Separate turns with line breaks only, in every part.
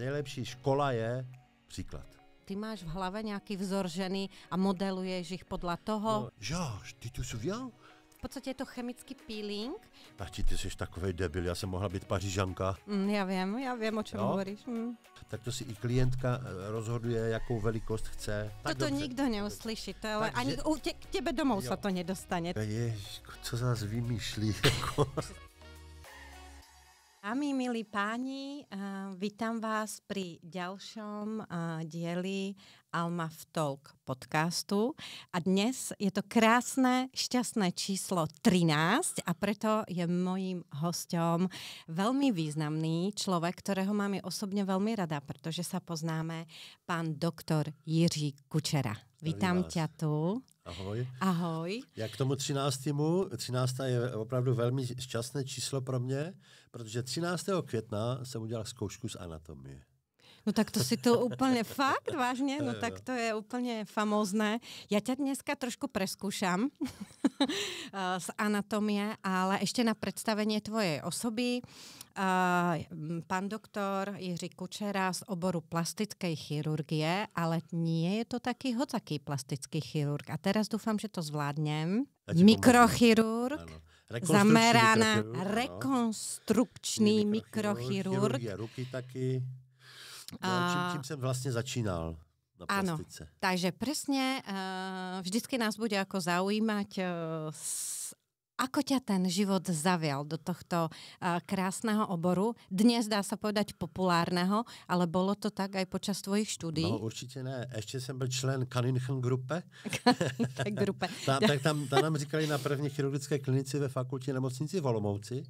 nejlepší škola je příklad.
Ty máš v hlavě nějaký vzor ženy a modeluješ jich podle toho? No,
jo, ty tu souvěl?
V podstatě je to chemický peeling.
Tati, ty jsi takový debil, já jsem mohla být pařížanka.
Mm, já vím, já vím, o čem hovoríš. Mm.
Tak to si i klientka eh, rozhoduje, jakou velikost chce. Tak Toto dobře.
nikdo neuslyší, to ale ani u tě, k tebe domů se to nedostane.
Ježko, co zase vymýšlí. Jako.
A my, milí páni, eh, vítam vás pri ďalšom eh, dieli Alma v Talk podcastu. A dnes je to krásné, šťastné číslo 13 a preto je mojím hostem velmi významný člověk, kterého mám i osobně velmi rada, protože se poznáme, pan doktor Jiří Kučera. Vítám tě tu. Ahoj. Ahoj.
Jak k tomu 13. 13. je opravdu velmi šťastné číslo pro mě protože 13. května jsem udělal zkoušku z anatomie.
No tak to si to úplně fakt, vážně, no tak to je úplně famózné. Já tě dneska trošku preskušám eh, z anatomie, ale ještě na představení tvoje osoby. Eh, pan doktor Jiří Kučera z oboru plastické chirurgie, ale nie je to taky hotaký plastický chirurg. A teraz doufám, že to zvládnem.
Mikrochirurg. Ano. Zameraná
rekonstrukční mikrochirurg.
Ruky taky. No, čím, čím jsem vlastně začínal? na plastice.
takže přesně. uh, vždycky nás bude jako zaujímať uh, eh, Ako ťa ten život zavial do tohto uh, eh, krásného oboru? Dnes dá se povedať populárného, ale bylo to tak aj počas tvojich studií? No
určitě ne. Ještě jsem byl člen Kalinchen Gruppe. gruppe. tam, tak tam, tam nám říkali na první chirurgické klinici ve fakultě nemocnici v Olomouci,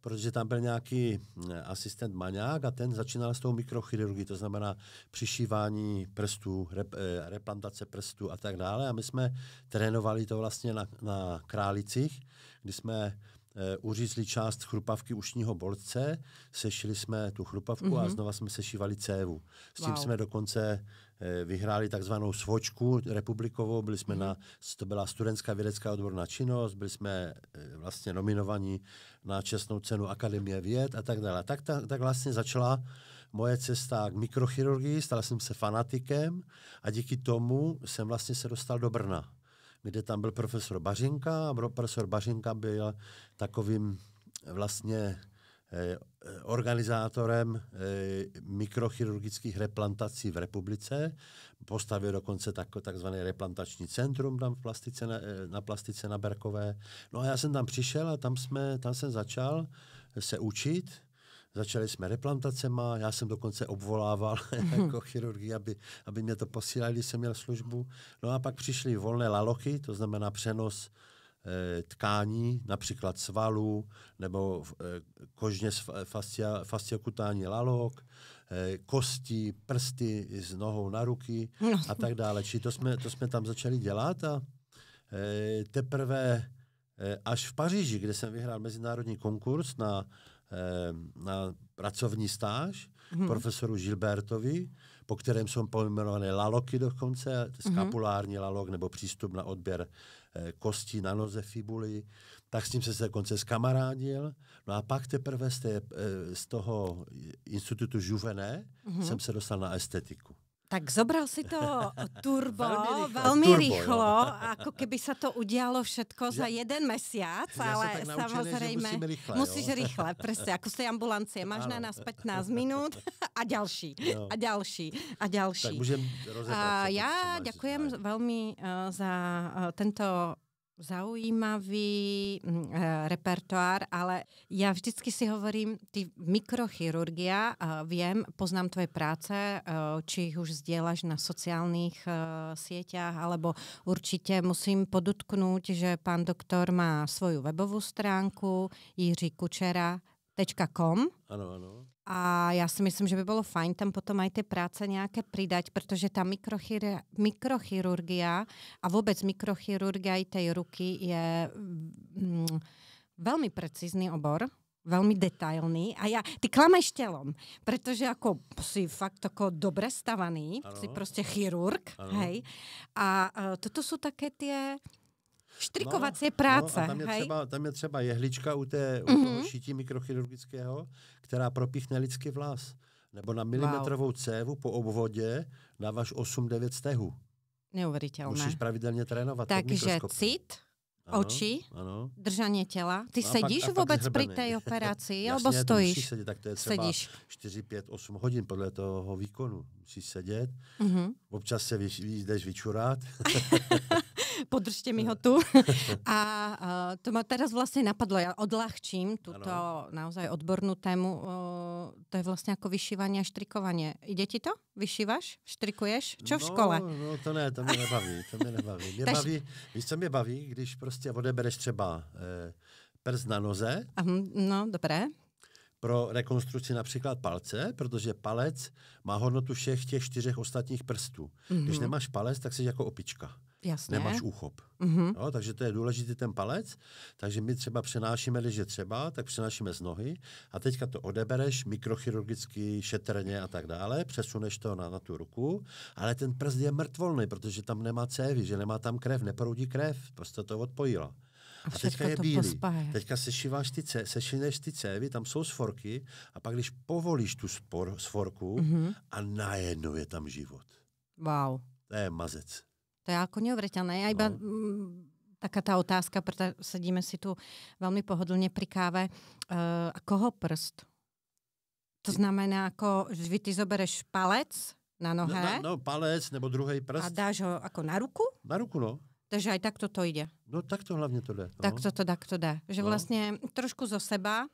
protože tam byl nějaký eh, asistent Maňák a ten začínal s tou mikrochirurgií, to znamená přišívání prstů, rep, eh, replantace prstů a tak dále. A my jsme trénovali to vlastně na, na Králicích, kdy jsme eh, uřízli část chrupavky ušního borce, sešili jsme tu chrupavku mm-hmm. a mhm. znova jsme sešívali cévu. S tím wow. jsme dokonce eh, vyhráli takzvanou svočku republikovou, byli jsme mm-hmm. na, to byla studentská vědecká odborná činnost, byli jsme eh, vlastně nominovaní na čestnou cenu Akademie věd a tak dále. Tak, tak, tak vlastně začala moje cesta k mikrochirurgii, stal jsem se fanatikem a díky tomu jsem vlastně se dostal do Brna kde tam byl profesor Bařinka a profesor Bařinka byl takovým eh, vlastně eh, eh, organizátorem mikrochirurgických replantací v republice. Postavil dokonce tak, takzvané replantační centrum tam v plastice na, na plastice na Berkové. No a já jsem tam přišel a tam, jsme, tam jsem začal se učit Začali jsme replantacema, já jsem dokonce obvolával mhm. jako chirurgi, aby, aby mě to posílali, když jsem měl službu. No a pak přišly volné lalochy, to znamená přenos e, tkání, například svalů, nebo e, kožně fasciokutání fasciokutální lalok, eh, kosti, prsty s nohou na ruky no. a tak dále. Či to jsme, to jsme tam začali dělat a teprve až v Paříži, kde jsem vyhrál mezinárodní konkurs na Eh, na pracovní stáž hmm. profesoru Gilbertovi, po kterém jsou pojmenované laloky dokonce, mhm. skapulární hmm. lalok nebo přístup na odběr eh, kostí na noze fibuly, tak s ním se dokonce skamarádil. No a pak teprve z, té, eh, z toho institutu Juvené hmm. jsem se dostal na estetiku.
Tak zobral si to turbo velmi, rychlo, velmi turbo, rýchlo, ako keby sa to udialo všetko že, za jeden mesiac, ja ale tak naučený, samozrejme musím rýchle, musíš jo. rýchle, presne, prostě ako z tej ambulancie. Máš ano. na nás 15 minút a ďalší, jo. a ďalší, a ďalší. Tak
můžem a
já děkuji velmi uh, za uh, tento zaujímavý mm, eh, repertoár, ale já vždycky si hovorím, ty mikrochirurgia, vím, poznám tvoje práce, eh, či ich už sdělaš na sociálních eh, sieťach, alebo určitě musím podotknout, že pan doktor má svoju webovou stránku Jiří Kučera, .com. Ano, ano. A já si myslím, že by bylo fajn tam potom aj ty práce nějaké pridať, protože ta mikrochirurgia, mikrochirurgia a vůbec mikrochirurgia i té ruky je mm, velmi precizný obor, velmi detailný a já, ty klameš tělom, protože jako jsi fakt jako dobře stavaný, ano. jsi prostě chirurg, ano. hej. A uh, toto jsou také ty Štrikovací no, práce. No, a tam, je hej? Třeba,
tam je třeba jehlička u, té, u mm-hmm. toho šití mikrochirurgického, která propíchne lidský vlas. Nebo na milimetrovou wow. cévu po obvodě dáváš 8-9 stehů.
Neuvěřitelné. Musíš
pravidelně trénovat. Takže cit, ano, oči, ano.
držanie těla. Ty no sedíš pak, vůbec pri té operaci, alebo stojíš? Sedět, tak to je třeba sedíš.
4, 5, 8 hodin podle toho výkonu. Musíš sedět, mm-hmm. občas se vyjdeš vyčurát.
podržte mi ho hmm. tu. A eh, to ma teraz vlastne napadlo, ja odľahčím túto ano. naozaj odbornú tému. Eh, to je vlastne ako vyšívanie a štrikovanie. Ide ti to? Vyšívaš? Štrikuješ? Čo v no, škole? No,
no to ne, to mě nebaví. To mě nebaví. Mě Taž... baví, víš, co mě baví, když prostě odebereš třeba eh, prst na noze.
no, dobré
pro rekonstrukci například palce, protože palec má hodnotu všech těch čtyřech ostatních prstů. Mm-hmm. Když mhm. nemáš palec, tak jsi jako opička. Jasně. nemáš úchop. Mm-hmm. No, takže to je důležitý ten palec, takže my třeba přenášíme, když je třeba, tak přenášíme z nohy a teďka to odebereš mikrochirurgicky, šetrně a tak dále, přesuneš to na, na tu ruku, ale ten prst je mrtvolný, protože tam nemá cévy, že nemá tam krev, neproudí krev, prostě to odpojila. A, a teďka je bílý. Pospáje. Teďka sešiváš ty, ce, sešineš ty cévy, tam jsou sforky a pak když povolíš tu spor, sforku mm-hmm. a najednou je tam život. Wow. To je mazec.
To je jako neuvěřitelné. Já iba no. Mm, taká ta otázka, protože sedíme si tu velmi pohodlně, pri káve. Uh, a koho prst? To znamená, že vy ty zobereš palec na no, nohe. No, no,
no palec nebo druhý prst. A dáš ho jako na ruku? Na ruku,
no. Takže aj tak to jde.
No tak to hlavně to jde. No. Tak to to tak to jde. Že no.
vlastně trošku zo seba,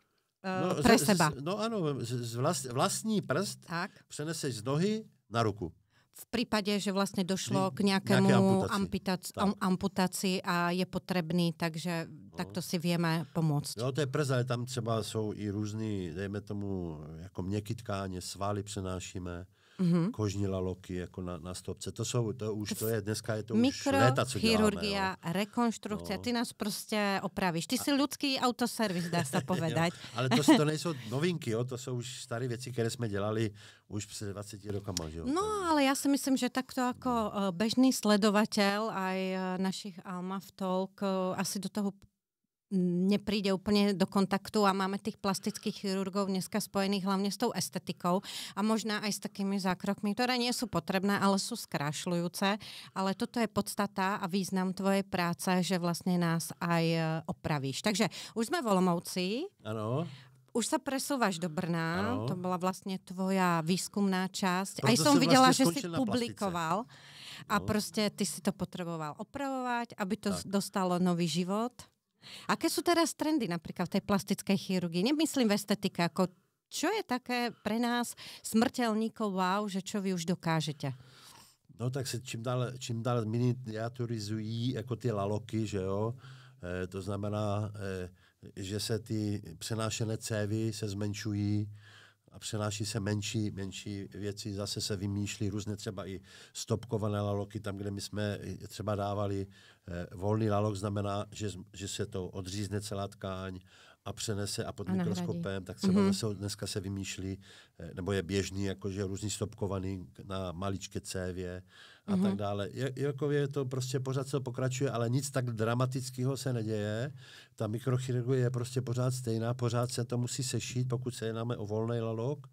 uh, no, pre z, seba. Z,
no ano, z, z vlast, vlastní prst tak. přeneseš z nohy na ruku
v prípade, že vlastne došlo hm, k nejakému amputácii. Amputaci, a je potrebný, takže no. takto si vieme
pomôcť. No to je Ale tam třeba jsou i různý, dejme tomu, jako měkkytkáně, svaly přenášíme, mm-hmm. kožní laloky jako na, na stopce. To jsou, to už to je, dneska je to Mikro, už léta, co chirurgia, děláme,
rekonstrukce, no. ty nás prostě opravíš. Ty jsi A... lidský autoservis, dá se
povedať. jo, ale to, to nejsou novinky, jo, to jsou už staré věci, které jsme dělali už před 20 rokama. Že jo? No,
ale já si myslím, že takto jako eh, bežný sledovatel aj eh, našich Alma v Talk eh, asi do toho nepríde úplně do kontaktu a máme těch plastických chirurgů dneska spojených hlavně s tou estetikou a možná aj s takými zákrokmi, které nie jsou potrebné, ale jsou skrášľujúce, ale toto je podstata a význam tvoje práce, že vlastně nás aj e, opravíš. Takže už jsme volomoucí. Ano už se presouváš do Brna, ano. to byla vlastně tvoja výzkumná část. Proto a jsem vlastně viděla, že jsi publikoval
a prostě
ty si to potřeboval opravovat, aby to tak. dostalo nový život. Aké sú teraz trendy napríklad v tej plastickej chirurgii? Nemyslím v estetike, ako čo je také pre nás smrteľníkov wow, že čo vy už dokážete?
No tak se čím dál, čím dál miniaturizují jako ty laloky, že jo? E, to znamená, e, že se ty přenášené cévy se zmenšují, a přenáší se menší, menší věci, zase se vymýšlí různé třeba i stopkované laloky, tam, kde my jsme třeba dávali eh, volný lalok, znamená, že, že se to odřízne celá tkáň a přenese a pod a mikroskopem, tak třeba mm-hmm. zase dneska se vymýšlí, eh, nebo je běžný, jakože různý stopkovaný na maličké cévě, a tak mhm. dále. je to prostě pořád co pokračuje, ale nic tak dramatického se neděje. Ta mikrochirurgie je prostě pořád stejná, pořád se to musí sešít, pokud se jednáme o volný lalok,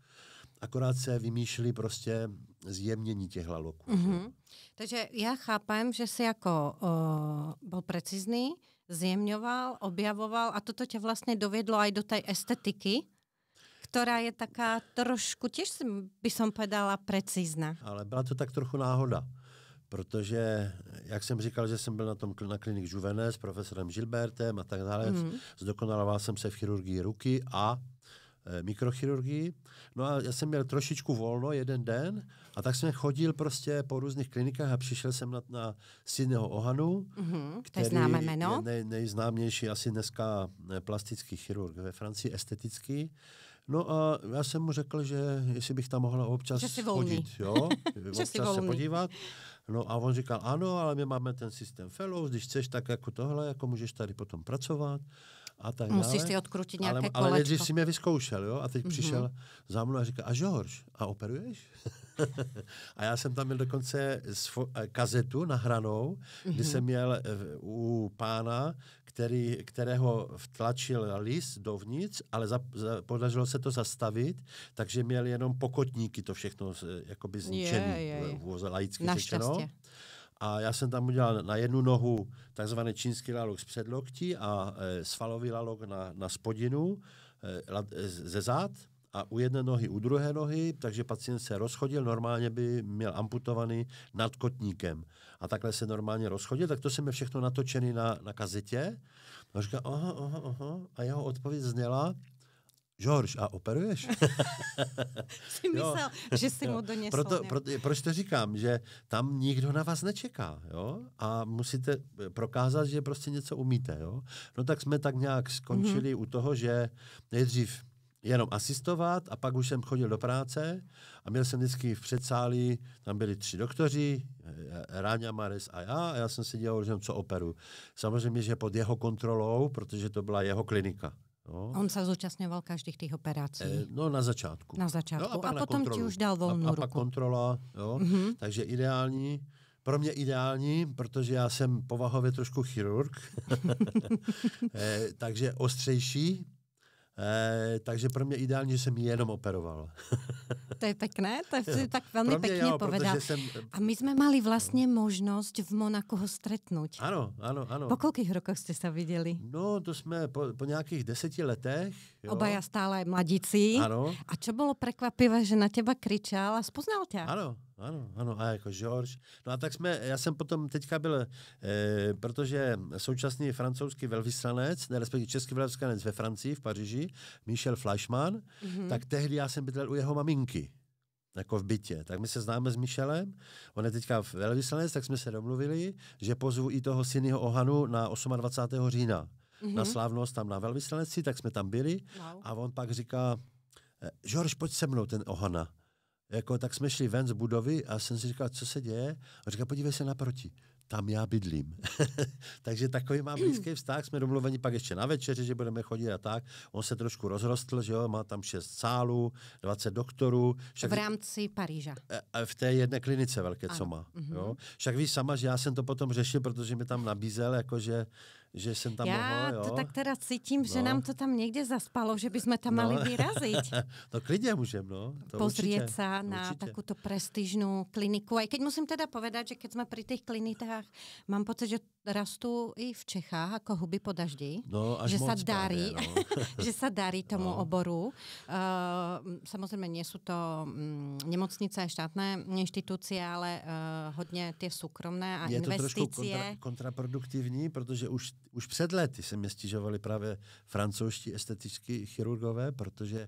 akorát se vymýšlí prostě zjemnění těch laloků.
Mm-hmm. Takže já chápem, že jsi jako o, byl precizný, zjemňoval, objavoval a toto tě vlastně dovedlo i do té estetiky, která je taká trošku, těž by som povedala, precizná.
Ale byla to tak trochu náhoda protože, jak jsem říkal, že jsem byl na tom na klinik Juvené s profesorem Gilbertem a tak dále, mm. zdokonaloval jsem se v chirurgii ruky a e, mikrochirurgii. No a já jsem měl trošičku volno jeden den a tak jsem chodil prostě po různých klinikách a přišel jsem na, na Sydneyho Ohanu, mm-hmm, který je nej, nejznámější asi dneska e, plastický chirurg ve Francii, estetický. No a já jsem mu řekl, že jestli bych tam mohla občas chodit, jo, občas se podívat. No a on říkal, ano, ale my máme ten systém fellows, když chceš, tak jako tohle, jako můžeš tady potom pracovat a tak dále. Musíš si odkrutit nějaké ale, ale když si mě vyzkoušel, jo, a teď mm-hmm. přišel za mnou a říkal, a George, a operuješ? a já jsem tam měl dokonce eh, kazetu nahranou, kdy mm-hmm. jsem měl eh, u pána, který, kterého vtlačil lis dovnitř, ale za, za, podařilo se to zastavit, takže měl jenom pokotníky to všechno jakoby zničený, je, je, je. laicky řečeno. A já jsem tam udělal na jednu nohu takzvaný čínský lalok z předloktí a e, svalový lalok na, na spodinu e, la, e, ze zad a u jedné nohy, u druhé nohy, takže pacient se rozchodil, normálně by měl amputovaný nad kotníkem. A takhle se normálně rozchodil, tak to jsme všechno natočený na, na kazetě. A říká, aha, aha, aha. A jeho odpověď zněla, George, a operuješ? jsi myslel, jo. že jsi mu donesl. Proto, proto, proč to říkám, že tam nikdo na vás nečeká, jo? A musíte prokázat, že prostě něco umíte, jo? No tak jsme tak nějak skončili mm-hmm. u toho, že nejdřív jenom asistovat a pak už jsem chodil do práce a měl jsem vždycky v předsálí, tam byli tři doktoři, eh, Ráňa, Mares a já, a já jsem si dělal, že co operu. Samozřejmě, že pod jeho kontrolou, protože to byla jeho klinika. No. On
se zúčastňoval každých těch operací. E,
no na začátku.
Na začátku. No, a, a potom kontrolu. ti už dal volnou a, a pak
kontrola, jo. Mm-hmm. Takže ideální pro mě ideální, protože já jsem povahově trošku chirurg, e, takže ostřejší, Eh, takže pro mě ideální, že jsem jenom operoval.
to je pekné, to je tak velmi pekně jo, povedal. Jsem... A my jsme mali vlastně no. možnost v Monaku ho stretnout.
Ano, ano, ano. Po
kolik rokoch jste se viděli?
No, to jsme po, po nějakých deseti letech, Jo. Obaja
stále mladíci. Ano. A čo bylo překvapivé, že na teba kričal a spoznal tě. Ano,
ano, ano, a jako George. No a tak jsme, já jsem potom teďka byl, e, protože současný francouzský velvyslanec, ne, respektive český velvyslanec ve Francii, v Paříži, Michel Fleischmann, mm-hmm. tak tehdy já jsem bydlel u jeho maminky jako v bytě. Tak my se známe s Michelem, on je teďka velvyslanec, tak jsme se domluvili, že pozvu i toho synního Ohanu na 28. října mm-hmm. na mhm. slavnost tam na velvyslanectví, tak jsme tam byli wow. a on pak říká, Žorž, eh, pojď se mnou, ten Ohana. Jako, tak jsme šli ven z budovy a jsem si říkal, co se děje? A říká, podívej se naproti tam já bydlím. Takže takový má blízký vztah, jsme domluveni pak ještě na večeři, že budeme chodit a tak. On se trošku rozrostl, že jo, má tam šest sálů, 20 doktorů. Však... V
rámci Paríža.
Eh, v té jedné klinice velké, ano. co má. Jo? Mhm. Však víš sama, že já jsem to potom řešil, protože mi tam nabízel, jakože že jsem tam Já mohl, jo. to tak
teda cítím, no. že nám to tam někde zaspalo, že bychom tam no. mali vyrazit.
no klidně můžem, no. To Pozrieť se na takovou
prestižnou kliniku. kliniku. i keď musím teda povedať, že keď jsme pri těch klinikách, mám pocit, že rastu i v Čechách jako huby po daždi. No, až že se darí, no. že se darí tomu no. oboru. Uh, samozřejmě nejsou to mm, nemocnice, štátné instituce, ale uh, hodně ty soukromné a je investice. Je to trošku kontra,
kontraproduktivní, protože už, už před lety se mě stěžovali právě francouzští estetičtí chirurgové, protože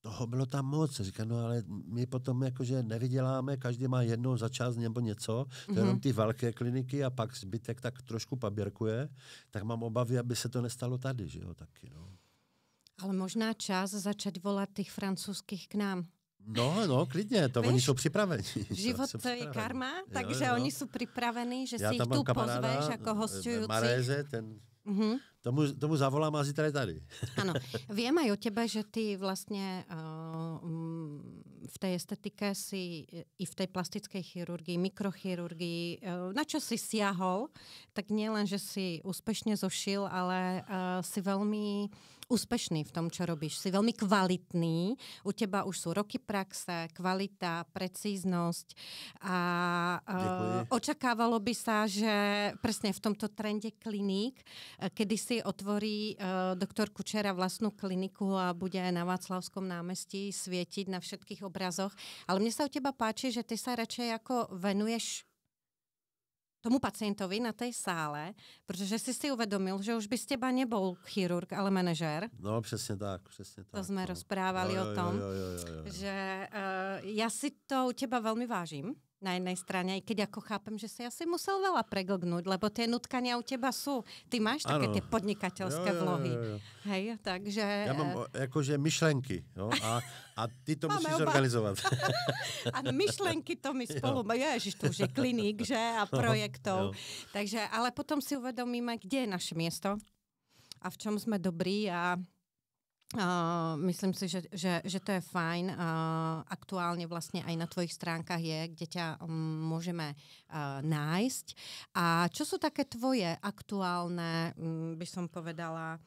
toho bylo tam moc. Říkám, no ale my potom jakože nevyděláme, každý má jednou za čas nebo něco, to mhm. jenom ty velké kliniky a pak zbytek tak trošku paběrkuje, tak mám obavy, aby se to nestalo tady, že jo, taky, no.
Ale možná čas začat volat těch francouzských k nám.
No, no, klidně, to Víš, oni jsou připraveni. Život jsou připraveni. je karma, takže jo, jo. oni jsou
připraveni, že Já si jich tu pozveš jako eh, hostující. Maréze, ten Mm-hmm.
Tomu, tomu zavolám a zítra je tady. ano,
vím aj o tebe, že ty vlastně uh, v té estetice si i v té plastické chirurgii, mikrochirurgii, uh, na čo si siahol, tak nielen, že si úspěšně zošil, ale uh, si velmi úspešný v tom, čo robíš. Si veľmi kvalitný, u teba už sú roky praxe, kvalita, precíznosť a eh, uh, očakávalo by sa, že presne v tomto trende kliník, eh, kedy si otvorí uh, doktor Kučera vlastnú kliniku a bude na Václavskom námestí svietiť na všetkých obrazoch. Ale mne sa u teba páči, že ty sa radšej jako venuješ tomu pacientovi na té sále, protože jsi si uvedomil, že už bys těba nebyl chirurg, ale manažer.
No, přesně tak, přesně tak.
To jsme no. rozprávali jo, jo, o tom, jo,
jo, jo, jo, jo.
že uh, já si to u těba velmi vážím, na jednej strane, aj keď ako chápem, že si asi musel veľa preglgnúť, lebo tie nutkania u teba sú. Ty máš také tie podnikateľské jo, jo, vlohy. Jo, jo, jo. Hej, takže... Já mám
jakože myšlenky, jo, a, a ty to musíš oba. a myšlenky
to my spolu... Jo. No, ježiš, to už je klinik, že? A projektov. Jo. Takže, ale potom si uvedomíme, kde je naše město a v čem jsme dobrí a Uh, myslím si, že, že, že to je fajn. Uh, aktuálně vlastně i na tvojich stránkách je, kde tě mm, můžeme uh, nájsť. A co jsou také tvoje aktuálné, um, mm, by som povedala,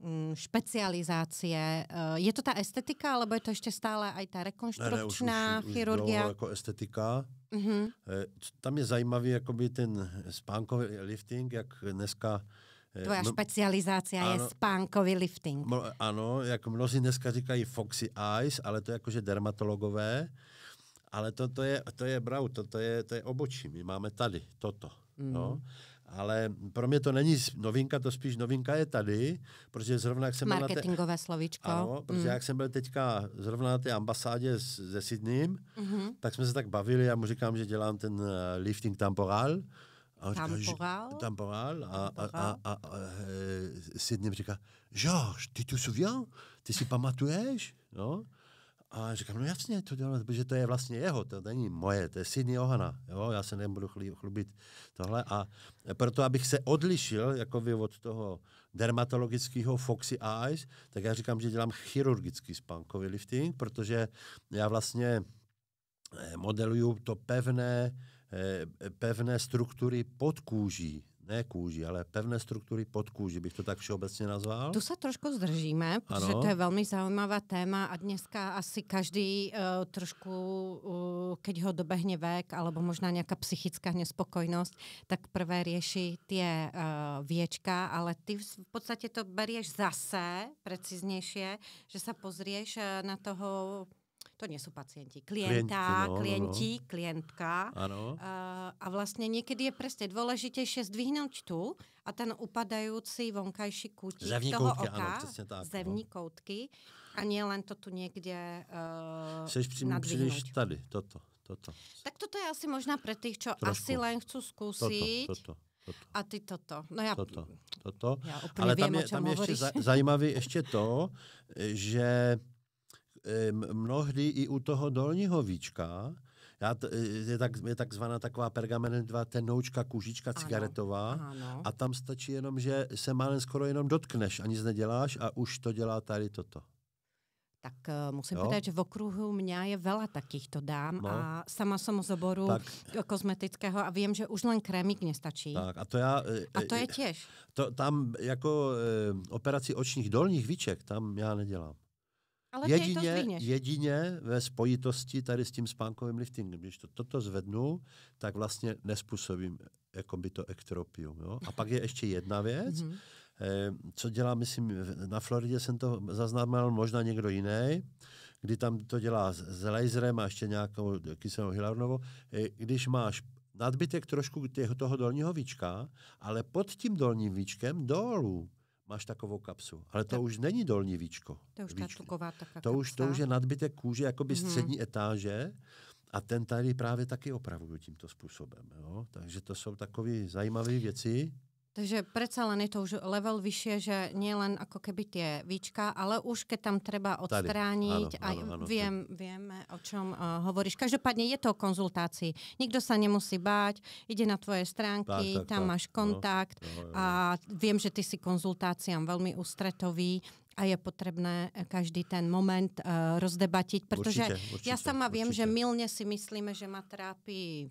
um, mm, špecializácie? Uh, je to ta estetika, alebo je to ještě stále aj ta rekonstrukčná ne, ne, už, už, chirurgia? Už jako
estetika. Uh-huh. Tam je zajímavý jakoby ten spánkový lifting, jak dneska Tvoja no, specializácia ano, je
spánkový lifting. Mno,
ano, jak mnozí dneska říkají Foxy Eyes, ale to je jakože dermatologové, ale to, to, je, to je brau, to, to, je, to je obočí, my máme tady toto. Mm. No. Ale pro mě to není novinka, to spíš novinka je tady, protože zrovna jak jsem byl marketingové té... slovíčko. Ano, protože mm. jak jsem byl teďka zrovna na té ambasádě se Sydneym, mm-hmm. tak jsme se tak bavili, já mu říkám, že dělám ten uh, lifting temporal, Temporal. Temporal. a a a eh, Sydney mi říká, George, ty tu souviens? Ty si pamatuješ? No. A říkám, no jasně, to dělám, protože to je vlastně jeho, to není moje, to je syn Ohana. jo, já se nebudu chlubit tohle a proto, abych se odlišil, jako vy od toho dermatologického Foxy Eyes, tak já říkám, že dělám chirurgický spánkový lifting, protože já vlastně eh, modeluju to pevné, Eh, pevné struktury pod kůží, ne kůži, ale pevné struktury pod kůži, bych to tak všeobecně nazval. Tu se trošku zdržíme, protože ano. to je
velmi zajímavá téma a dneska asi každý uh, trošku, uh, keď ho dobehne vek, alebo možná nějaká psychická nespokojnost, tak prvé řeší ty uh, věčka, ale ty v podstatě to berieš zase preciznější, že se pozrieš na toho to nejsou pacienti, klienta, klienti, no, no, no, klienti no. klientka. Ano. Uh, a vlastně někdy je prostě důležitější zdvihnout tu a ten upadající vonkajší kůtík zevní toho koutky, oka, ano, tak, zevní no. koutky a nielen to tu někde uh, Seš příliš
tady, toto. Toto.
Tak toto je asi možná pro těch, čo Trošku. asi len chcú zkusit. Toto, toto. Toto. A ty toto. No já, toto, toto. Já Ale tam vím, je, tam ještě za, zajímavé
ještě to, že mnohdy i u toho dolního víčka, já t, eh, je, tak, je takzvaná taková pergamentová tenoučka, kůžička cigaretová ano. a tam stačí jenom, že se málem skoro jenom dotkneš a nic neděláš a už to dělá tady toto.
Tak uh, musím říct, že v okruhu mě je vela takýchto dám no. a sama jsem z oboru tak. kosmetického a vím, že už len mě stačí. Tak
a to já... Eh, a to je těž. To, tam jako e, operaci očních dolních výček, tam já nedělám. Ale jedině, jedině ve spojitosti tady s tím spánkovým liftingem. Když to, toto zvednu, tak vlastně nespůsobím jako by to ektropium. Jo? A pak je ještě jedna věc, mhm. eh, co dělá, myslím, na Floridě jsem to zaznamenal možná někdo jiný, kdy tam to dělá s, laserem a ještě nějakou kyselou hilarnovou. Eh, když máš nadbytek trošku toho dolního víčka, ale pod tím dolním víčkem dolů, máš takovou kapsu. Ale to tak. už není dolní víčko. To už víčko.
ta tuková to už, to už je
nadbytek kůže, jakoby mhm. střední hmm. etáže. A ten tady právě taky opravuju tímto způsobem. Jo? Takže to jsou takové zajímavé věci.
Takže predsa len je to už level vyššie, že nie len ako keby tie výčka, ale už keď tam treba odstrániť, A viem, vieme, o čom uh, hovoríš. Každopádne je to o konzultácii. Nikto sa nemusí báť, ide na tvoje stránky, tak, tak, tam tak, máš no. kontakt no, a viem, že ty si konzultáciám veľmi ústretový a je potrebné eh, každý ten moment uh, eh, rozdebatit, protože určite, určite, já sama určite. vím, že milně si myslíme, že ma trápí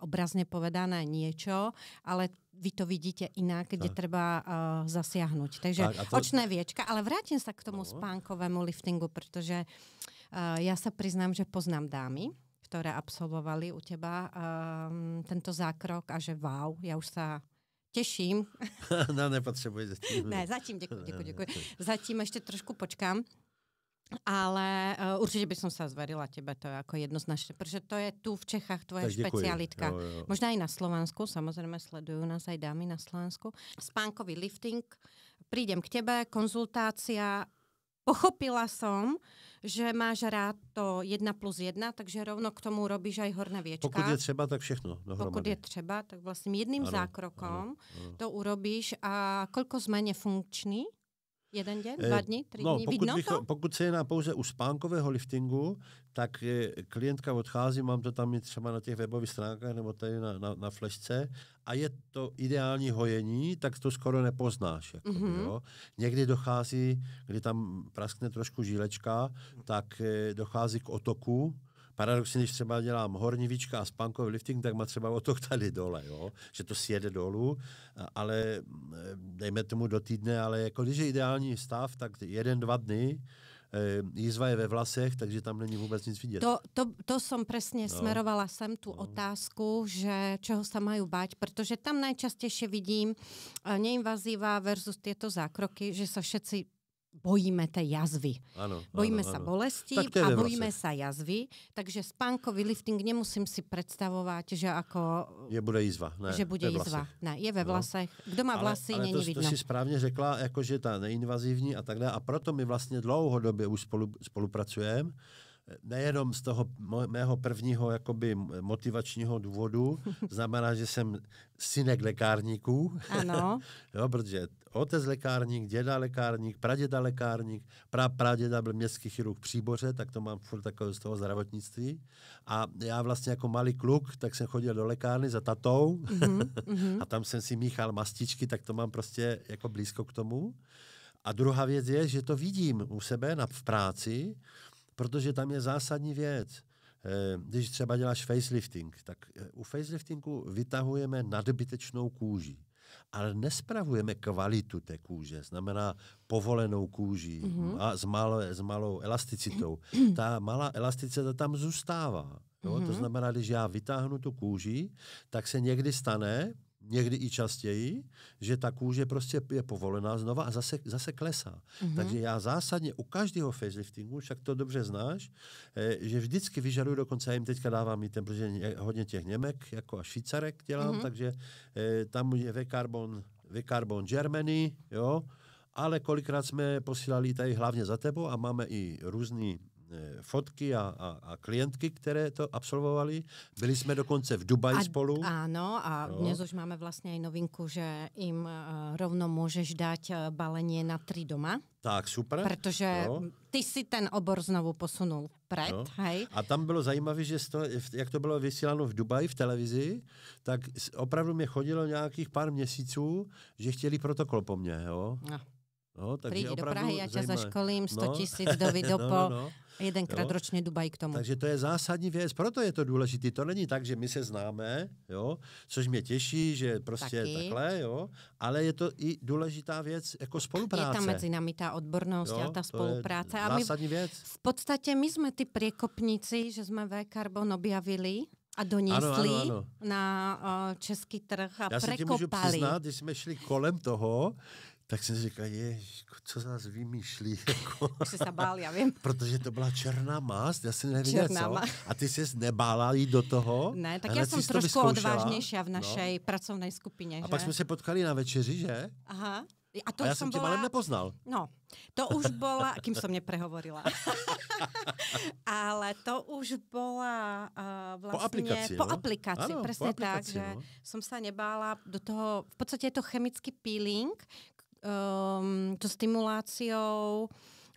obrazne povedané niečo, ale vy to vidíte inak, kde tak. treba uh, eh, zasiahnuť. Takže tak, to... očné viečka, ale vrátim sa k tomu no. spánkovému liftingu, protože uh, eh, ja sa priznám, že poznám dámy, ktoré absolvovali u teba uh, ehm, tento zákrok a že wow, ja už sa těším.
no, nepotřebuji zatím. Ne, zatím děkuji, děkuji, děkuji.
Zatím ještě trošku počkám. Ale uh, určitě bych se zvedila tebe, to je jako jednoznačně, protože to je tu v Čechách tvoje specialitka. Jo, jo. Možná i na Slovensku, samozřejmě sledují nás i dámy na Slovensku. Spánkový lifting, přijdem k tebe, konzultácia, pochopila jsem, že máš rád to jedna plus jedna, takže rovno k tomu robíš aj horné věčka. Pokud je
třeba, tak všechno dohromady. Pokud je
třeba, tak vlastně jedným ano, zákrokom ano, ano. to urobíš a kolko jsme funkční. Jeden den, eh, dva dny, tři no, dny, pokud, Vidno bych, to?
pokud se jedná pouze u spánkového liftingu, tak eh, klientka odchází, mám to tam třeba na těch webových stránkách nebo tady na, na, na flešce a je to ideální hojení, tak to skoro nepoznáš. Jakoby, mm-hmm. jo. Někdy dochází, kdy tam praskne trošku žílečka, tak eh, dochází k otoku, paradoxně, když třeba dělám horní výčka a spánkový lifting, tak má třeba otok tady dole, jo? že to sjede dolů, ale mm, dejme tomu do týdne, ale jako když je ideální stav, tak jeden, dva dny, eh, jízva je ve vlasech, takže tam není vůbec nic vidět. To,
to, to jsem přesně no. smerovala sem tu no. otázku, že čeho se mají bát, protože tam nejčastěji vidím eh, neinvazivá versus tyto zákroky, že se všetci bojíme té jazvy.
Ano, bojíme se bolesti a bojíme se
jazvy, takže spánkový lifting nemusím si představovat, že jako...
Je bude jízva. Ne, že bude jízva.
Ne, je ve no. vlasech. No. Kdo má vlasy, ale, ale není to, vidno. to si
správně řekla, jakože ta neinvazivní a tak dále. A proto my vlastně dlouhodobě už spolu, spolupracujeme, nejenom z toho mého prvního jakoby motivačního důvodu, znamená, že jsem synek lékárníků. Ano. jo, protože otec lékárník, děda lékárník, praděda lékárník, pra, praděda byl městský chirurg v Příboře, tak to mám furt takové z toho zdravotnictví. A já vlastně jako malý kluk, tak jsem chodil do lékárny za tatou mm-hmm. a tam jsem si míchal mastičky, tak to mám prostě jako blízko k tomu. A druhá věc je, že to vidím u sebe na, v práci, protože tam je zásadní věc. Eh, když třeba děláš facelifting, tak eh, u faceliftingu vytahujeme nadbytečnou kůži ale nespravujeme kvalitu té kůže, znamená povolenou kůži mm-hmm. a s, malou, s malou elasticitou. Ta malá elasticita tam zůstává. Jo? Mm-hmm. To mhm. znamená, když já vytáhnu tu kůži, tak se někdy stane, někdy i častěji, že ta kůže prostě je povolená znova a zase, zase klesá. Mm-hmm. Takže já zásadně u každého faceliftingu, však to dobře znáš, eh, že vždycky vyžaduju, dokonce já jim teďka dávám i ten, protože hodně těch Němek jako a Švýcarek dělám, mm-hmm. takže eh, tam je V-Carbon, V-Carbon Germany, jo, ale kolikrát jsme posílali tady hlavně za tebou a máme i různý Eh, fotky a, a, a klientky, které to absolvovali. Byli jsme dokonce v Dubaji a, spolu.
Ano, a no. dnes už máme vlastně i novinku, že jim eh, rovno můžeš dát eh, balení na tři doma.
Tak, super. Protože no.
ty si ten obor znovu posunul pred, no. hej?
A tam bylo zajímavé, že to, jak to bylo vysíláno v Dubaji v televizi, tak opravdu mě chodilo nějakých pár měsíců, že chtěli protokol po mně, jo? No. No, takže do Prahy, já tě zaškolím, 100 no. tisíc no. do no, Vidopo, no, no, no. Jedenkrát jo? ročně Dubaj k tomu. Takže to je zásadní věc, proto je to důležité. To není tak, že my se známe, jo, což mě těší, že prostě Taky. takhle, jo, ale je to i důležitá věc jako spolupráce. Je tam mezi
námi ta odbornost jo, a ta spolupráce. A my, věc. V podstatě my jsme ty priekopníci, že jsme V-karbon objavili a donesli ano, ano, ano. na uh, český trh a překopali. prekopali. Já si ti můžu přiznat,
když jsme šli kolem toho, tak jsem si říkal, je, co nás vymýšlí. Jako. Už se bál, já vím. Protože to byla černá mast, já si nevěděl, černá co. Mast. A ty jsi nebála jít do toho? Ne, tak já jsem trošku odvážnější v naší no.
pracovné skupině. A že? pak jsme se
potkali na večeři, že? Aha. A to a já jsem tě bola... malem nepoznal. No, to už byla, kým mě
prehovorila. Ale to už byla uh, vlastně Po aplikaci, Po aplikaci. no? přesně po tak, no. že jsem se nebála do toho, v podstatě je to chemický peeling, um, to stimuláciou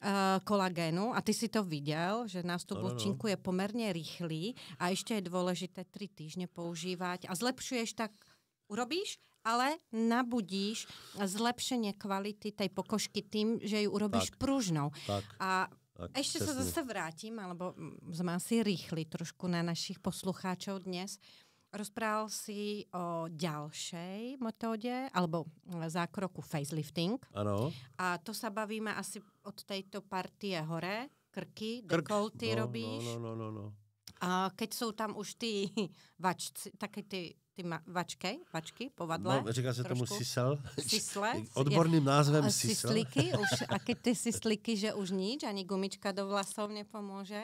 eh, kolagenu a ty si to viděl, že nástup no, no. no. je poměrně rychlý a ještě je důležité tři týdny používat a zlepšuješ tak, urobíš, ale nabudíš zlepšení kvality té pokožky tím, že ji urobíš tak. pružnou. Tak. A tak, ještě přesně. se zase vrátím, alebo mm, jsme asi rychlí trošku na našich poslucháčů dnes. Rozprával si o ďalšej metóde, alebo eh, zákroku facelifting. Ano. A to sa bavíme asi od tejto partie hore, krky, dekolty no, no, robíš. No, no, no, no. A keď jsou tam už ty vačci, taky ty ty ma- vačky, vačky, povadle. No, říká se trošku. tomu sisel. Sisle. Odborným názvem sisel. Sisliky, už, a keď ty sisliky, že už nič, ani gumička do vlasov nepomůže,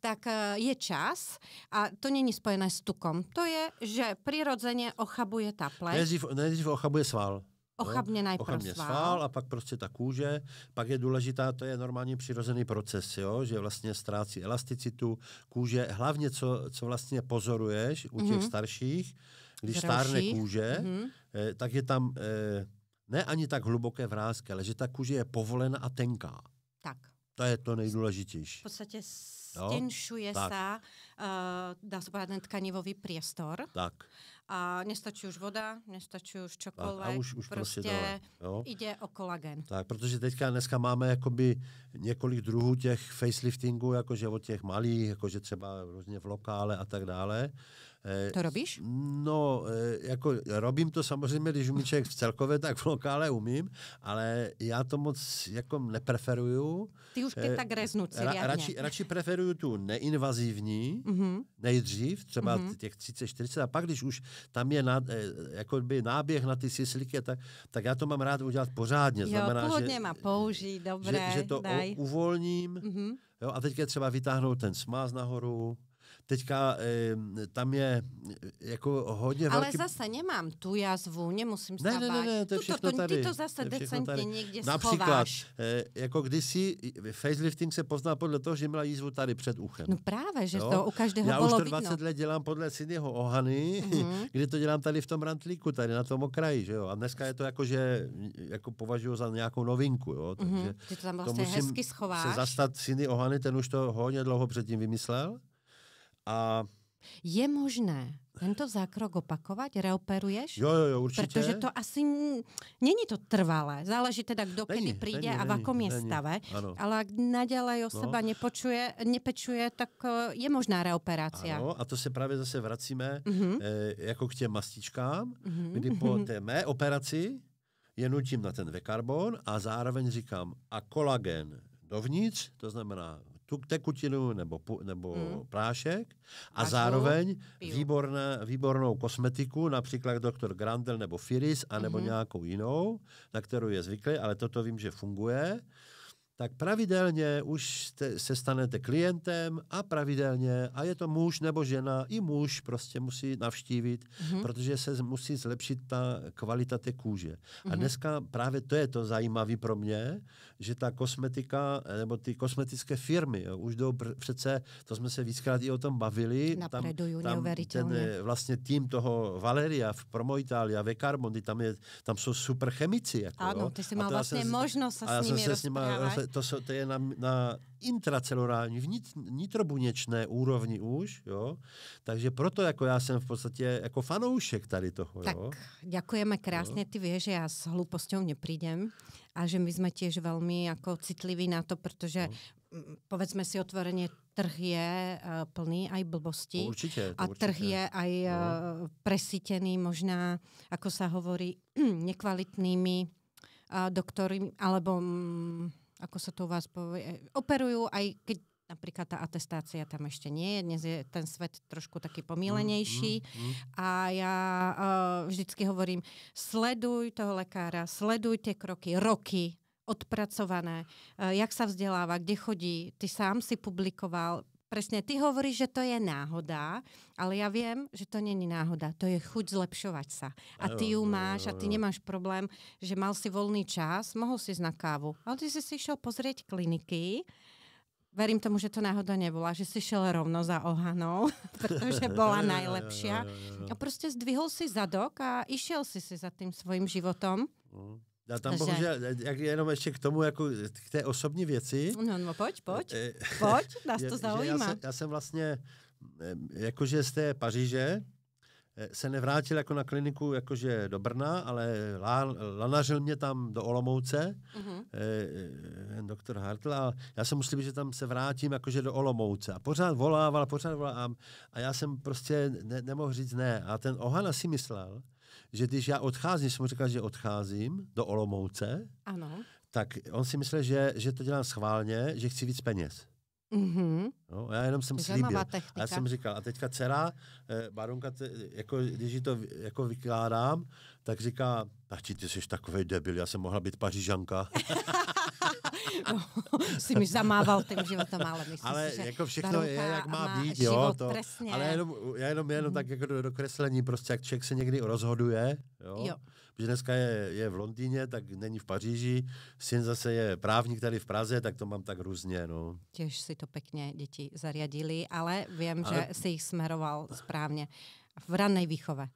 tak e, je čas a to není spojené s tukom. To je, že přirozeně ochabuje ta pleť. Nejdřív,
nejdřív ochabuje sval. Ochabně najprv ochabně sval. sval a pak prostě ta kůže. Pak je důležitá, to je normálně přirozený proces, jo? že vlastně ztrácí elasticitu kůže. Hlavně, co, co vlastně pozoruješ u těch mm-hmm. starších, když Zrauší. stárne kůže, mm-hmm. eh, tak je tam eh, ne ani tak hluboké vrázky, ale že ta kůže je povolena a tenká. Tak. To je to nejdůležitější. V
podstatě stěnšuje se, uh, dá se povedať, ten tkanivový priestor. Tak a nestačí už voda, nestačí už čokoláda. A, a už, už prostě, prostě dole, jde o kolagen.
Tak, protože teďka dneska máme jakoby několik druhů těch faceliftingů, jakože od těch malých, jakože třeba různě v lokále a tak dále, Eh, to robíš? No, eh, jako robím to samozřejmě, když umí člověk v celkově, tak v lokále umím, ale já to moc jako nepreferuju. Ty už je eh, tak reznu ra, radši, radši preferuju tu neinvazivní, mm-hmm. nejdřív, třeba mm-hmm. těch 30, 40, a pak, když už tam je na, by náběh na ty sisliky, tak, tak já to mám rád udělat pořádně. Jo, Znamená, že,
má použít, dobré, že, že to daj.
uvolním, mm-hmm. Jo, a teď je třeba vytáhnout ten smaz nahoru, teďka e, tam je e, jako hodně Ale velký...
zase nemám tu jazvu, nemusím ne, stávat. Ne, ne, ne, to je všechno tady. Ty to zase to decentně někde Například, schováš.
E, jako kdysi facelifting se poznal podle toho, že měla jízvu tady před uchem. No právě, že jo? to u každého Já bylo už to 20 vidno. let dělám podle Cindyho Ohany, mm-hmm. kdy to dělám tady v tom rantlíku, tady na tom okraji, že jo. A dneska je to jako, že jako považuji za nějakou novinku, jo. Mhm. Takže mm-hmm. Ty
to tam vlastně to hezky schováš. se
zastat Cindy Ohany, ten už to hodně dlouho předtím vymyslel. A
je možné tento zákrok opakovat? Reoperuješ?
Jo, jo, jo, určitě. Protože to
asi není to trvalé. Záleží teda, kdo není, přijde není, a v akom je stave. Ano. Ale nadále o no. seba nepočuje, nepečuje, tak eh, je možná reoperace. Ano,
a to se právě zase vracíme uh-huh. e, jako k těm mastičkám, uh-huh. kdy po té mé operaci je nutím na ten vekarbon a zároveň říkám a kolagen dovnitř, to znamená tu tekutinu nebo, nebo hmm. prášek a Až zároveň piju. výborné, výbornou kosmetiku, například doktor Grandel nebo Firis, anebo hmm. nějakou jinou, na kterou je zvyklý, ale toto vím, že funguje tak pravidelně už te, se stanete klientem a pravidelně, a je to muž nebo žena, i muž prostě musí navštívit, mm-hmm. protože se musí zlepšit ta kvalita té kůže. Mm-hmm. A mhm. dneska právě to je to zajímavé pro mě, že ta kosmetika, eh, nebo ty kosmetické firmy, jo, už jdou přece, to jsme se víckrát i o tom bavili, Na tam, tam ten eh, vlastně tým toho Valeria v Promo Italia, ve Carmondi, tam, je, tam jsou super chemici. Jako, ano, ty jsi měl vlastně jsem, možnost se s nimi se s nima, to, jsou, to je na, na intracelurální, vnit, nitrobuněčné úrovni už, jo. Takže proto jako já jsem v podstatě jako fanoušek tady toho, jo. Tak,
děkujeme krásně, jo. ty víš, že já s hlupostou nepřijdem a že my jsme těž velmi jako citliví na to, protože no. povedzme si otvoreně, trh je uh, plný aj blbostí. Určitě, a určitě. trh je aj no. uh, presítený možná, jako se hovorí, nekvalitnými uh, doktory, alebo um, ako sa to u vás povie, operujú, aj keď napríklad tá atestácia tam ešte nie je, dnes je ten svet trošku taký pomílenejší mm, mm, mm. a ja uh, eh, vždycky hovorím, sleduj toho lekára, sleduj tie kroky, roky odpracované, uh, jak sa vzdeláva, kde chodí, ty sám si publikoval, Presne, ty hovoríš, že to je náhoda, ale ja viem, že to není náhoda. To je chuť zlepšovať sa. A ty ju máš a ty nemáš problém, že mal si voľný čas, mohol si ísť na kávu. Ale ty si si išiel pozrieť kliniky, Verím tomu, že to náhoda nebola, že si šel rovno za ohanou, protože bola najlepšia. A prostě zdvihol si zadok a išel si si za tým svým životom.
Mm. A tam Takže... bohužel, jak jenom ještě k tomu, jako k té osobní věci. No, no, no pojď, pojď, eh, pojď, nás to zaujíma. Já, jsem, já jsem vlastně, jakože z té Paříže, Eh, se nevrátil jako na kliniku jakože do Brna, ale lá, lanařil mě tam do Olomouce, mm-hmm. e, doktor Hartl, a já jsem musel, že tam se vrátím jakože do Olomouce. A pořád volával, pořád volával. A, a já jsem prostě ne, nemohl říct ne. A ten Ohana si myslel, že když já odcházím, jsem mu říkal, že odcházím do Olomouce, ano. tak on si myslel, že, že to dělám schválně, že chci víc peněz. Mm-hmm. No, já jenom jsem slíbil. Technika. A já jsem říkal, a teďka dcera, eh, baronka, te, jako, když to jako vykládám, tak říká, tati, ty jsi takový debil, já jsem mohla být pařížanka.
No, jsi mi zamával tím životem, ale myslím ale si, jako všechno je, jak má, má být, jo. To, ale jenom,
já jenom, jenom mm. tak jako do, kreslení prostě jak člověk se někdy rozhoduje, jo, jo že dneska je, je v Londýně, tak není v Paříži, syn zase je právník tady v Praze, tak to mám tak různě. No.
Těž si to pěkně děti zariadili, ale vím, ale... že si jich smeroval správně v rané výchove.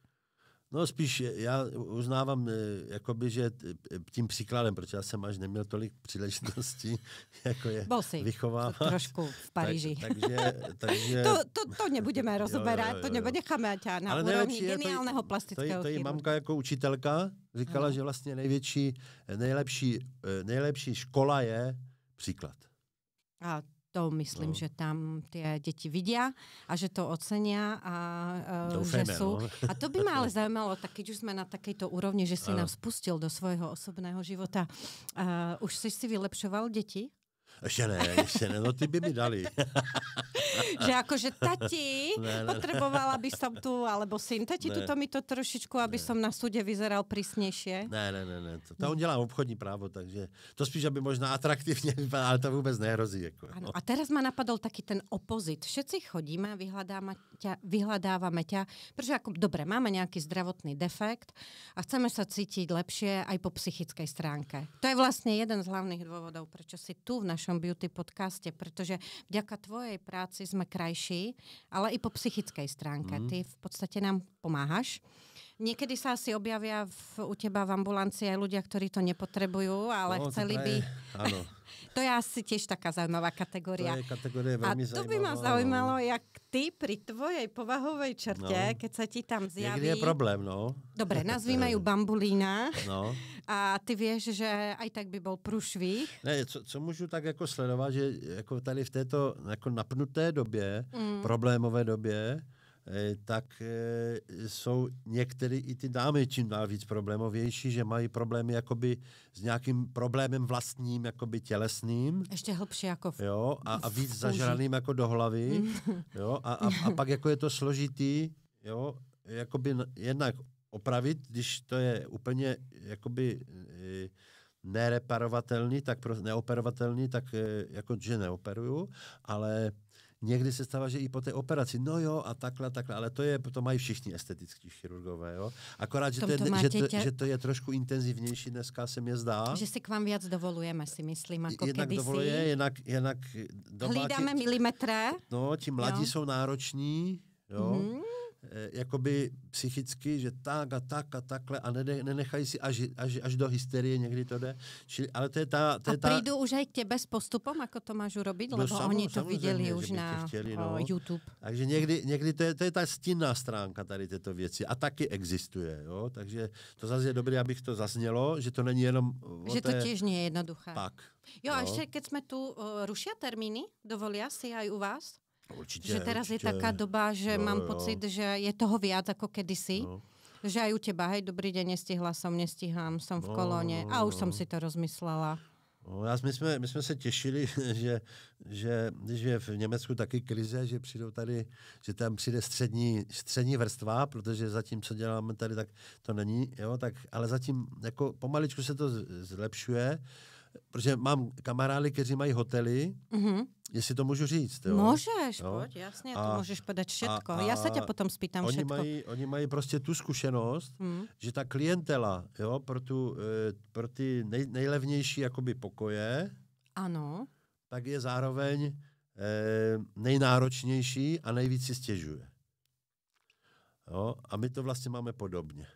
No spíš já uznávám, eh, jakoby, že eh, tím příkladem, protože já jsem až neměl tolik příležitostí, jako je Bol vychovávat. trošku v Paríži. Tak, takže, takže... to,
to, to nebudeme rozoberat, jo, jo, jo, to nebo necháme na Ale úrovni geniálného plastického To je
mamka jako učitelka, říkala, ano. že vlastně největší, eh, nejlepší, nejlepší škola je příklad.
A to myslím, no. že tam ty děti vidia a že to ocenia a uh, že jsou. No. A to by mě ale zajímalo, tak když už jsme na takéto úrovni, že si ano. nás spustil do svého osobného života, uh, už jsi si vylepšoval děti?
Ještě ne, ještě ne, no ty by mi dali. že akože tati, ne, ne, potrebovala
by som tu, alebo syn, tati, ne, tuto mi to trošičku, aby ne. som na súde vyzeral prísnejšie.
Ne, ne, ne, ne. To, to on dělá obchodní právo, takže to spíš, aby možná atraktivně vypadalo, ale to vůbec nehrozí. Jako, no. a
teraz ma napadol taký ten opozit. Všetci chodíme vyhľadáme ťa, vyhľadávame ťa, protože ako, dobre, máme nějaký zdravotný defekt a chceme sa cítiť lepšie aj po psychické stránke. To je vlastně jeden z hlavných dôvodov, prečo si tu v našom beauty podcaste, protože vďaka tvojej práci jsme krajší, ale i po psychické stránce. Mm. Ty v podstatě nám pomáháš. Niekedy sa asi objavia v, u teba v ambulancii aj ľudia, ktorí to nepotrebujú, ale no, chceli by... Áno. to je asi tiež taká zaujímavá kategória. To je
kategória veľmi A to by ma zaujímalo,
no. jak ty pri tvojej povahovej črte, no. keď sa ti tam zjaví... Niekdy je problém, no. Dobre, nazvíme ju bambulína. No. A ty vieš, že aj tak by bol průšvih.
Ne, co, co můžu tak jako sledovat, že jako tady v této jako napnuté době, mm. problémové době, Eh, tak eh, jsou některé i ty dámy čím dál víc problémovější, že mají problémy jakoby s nějakým problémem vlastním, jakoby tělesným. Ještě hlbší jako v, jo, a, a víc zažraným jako do hlavy. Mm. jo, a, a, a, pak jako je to složitý, jo, jakoby jednak opravit, když to je úplně jakoby eh, nereparovatelný, tak pro, neoperovatelný, tak jako, že neoperuju, ale Někdy se stává, že i po té operaci, no jo a takhle, takhle, ale to je, to mají všichni estetickí chirurgové, jo. Akorát, že to, je, že, to, že to je trošku intenzivnější dneska, se mě zdá. Že
si k vám víc dovolujeme, si myslím, jako jednak kedysi. Dovoluje,
jednak, jednak Hlídáme
milimetre.
No, ti mladí jo. jsou nároční, jo. Mhm jakoby psychicky, že tak a tak a takhle a nenechají si až, až, až do hysterie někdy to jde. Čili, ale to je ta, to je a ta... prídu
už aj k těbe s postupem, jako to máš urobit, no, lebo oni to viděli už na chtěli, no.
YouTube. Takže někdy, někdy to, je, to je ta stinná stránka tady této věci a taky existuje, jo? takže to zase je dobré, abych to zaznělo, že to není jenom... Že té... to těž
je jednoduché. Pak. Jo, no. a ještě, keď jsme tu, uh, rušia termíny? dovolí si aj u vás? Určitě, že teraz určitě. je taká doba, že jo, mám jo. pocit, že je toho viac ako kedysi. No. Že aj u teba, hej, dobrý deň, nestihla som, nestihám, som v no, kolóne no, a už no. som si to rozmyslela.
No, já, my, jsme, my jsme se těšili, že, že když je v Německu taky krize, že přijdou tady, že tam přijde střední, střední vrstva, protože zatím, co děláme tady, tak to není, jo, tak, ale zatím jako pomaličku se to zlepšuje, protože mám kamarády, kteří mají hotely, mm-hmm. jestli to můžu říct. Jo? Můžeš, jo? pojď, jasně, a, to můžeš
podat všechno. Já se tě potom spýtám oni všetko. Mají,
oni mají prostě tu zkušenost, mm. že ta klientela jo, pro, tu, eh, pro ty nej, nejlevnější jakoby pokoje, ano. tak je zároveň e, nejnáročnější a nejvíc si stěžuje. Jo? A my to vlastně máme podobně.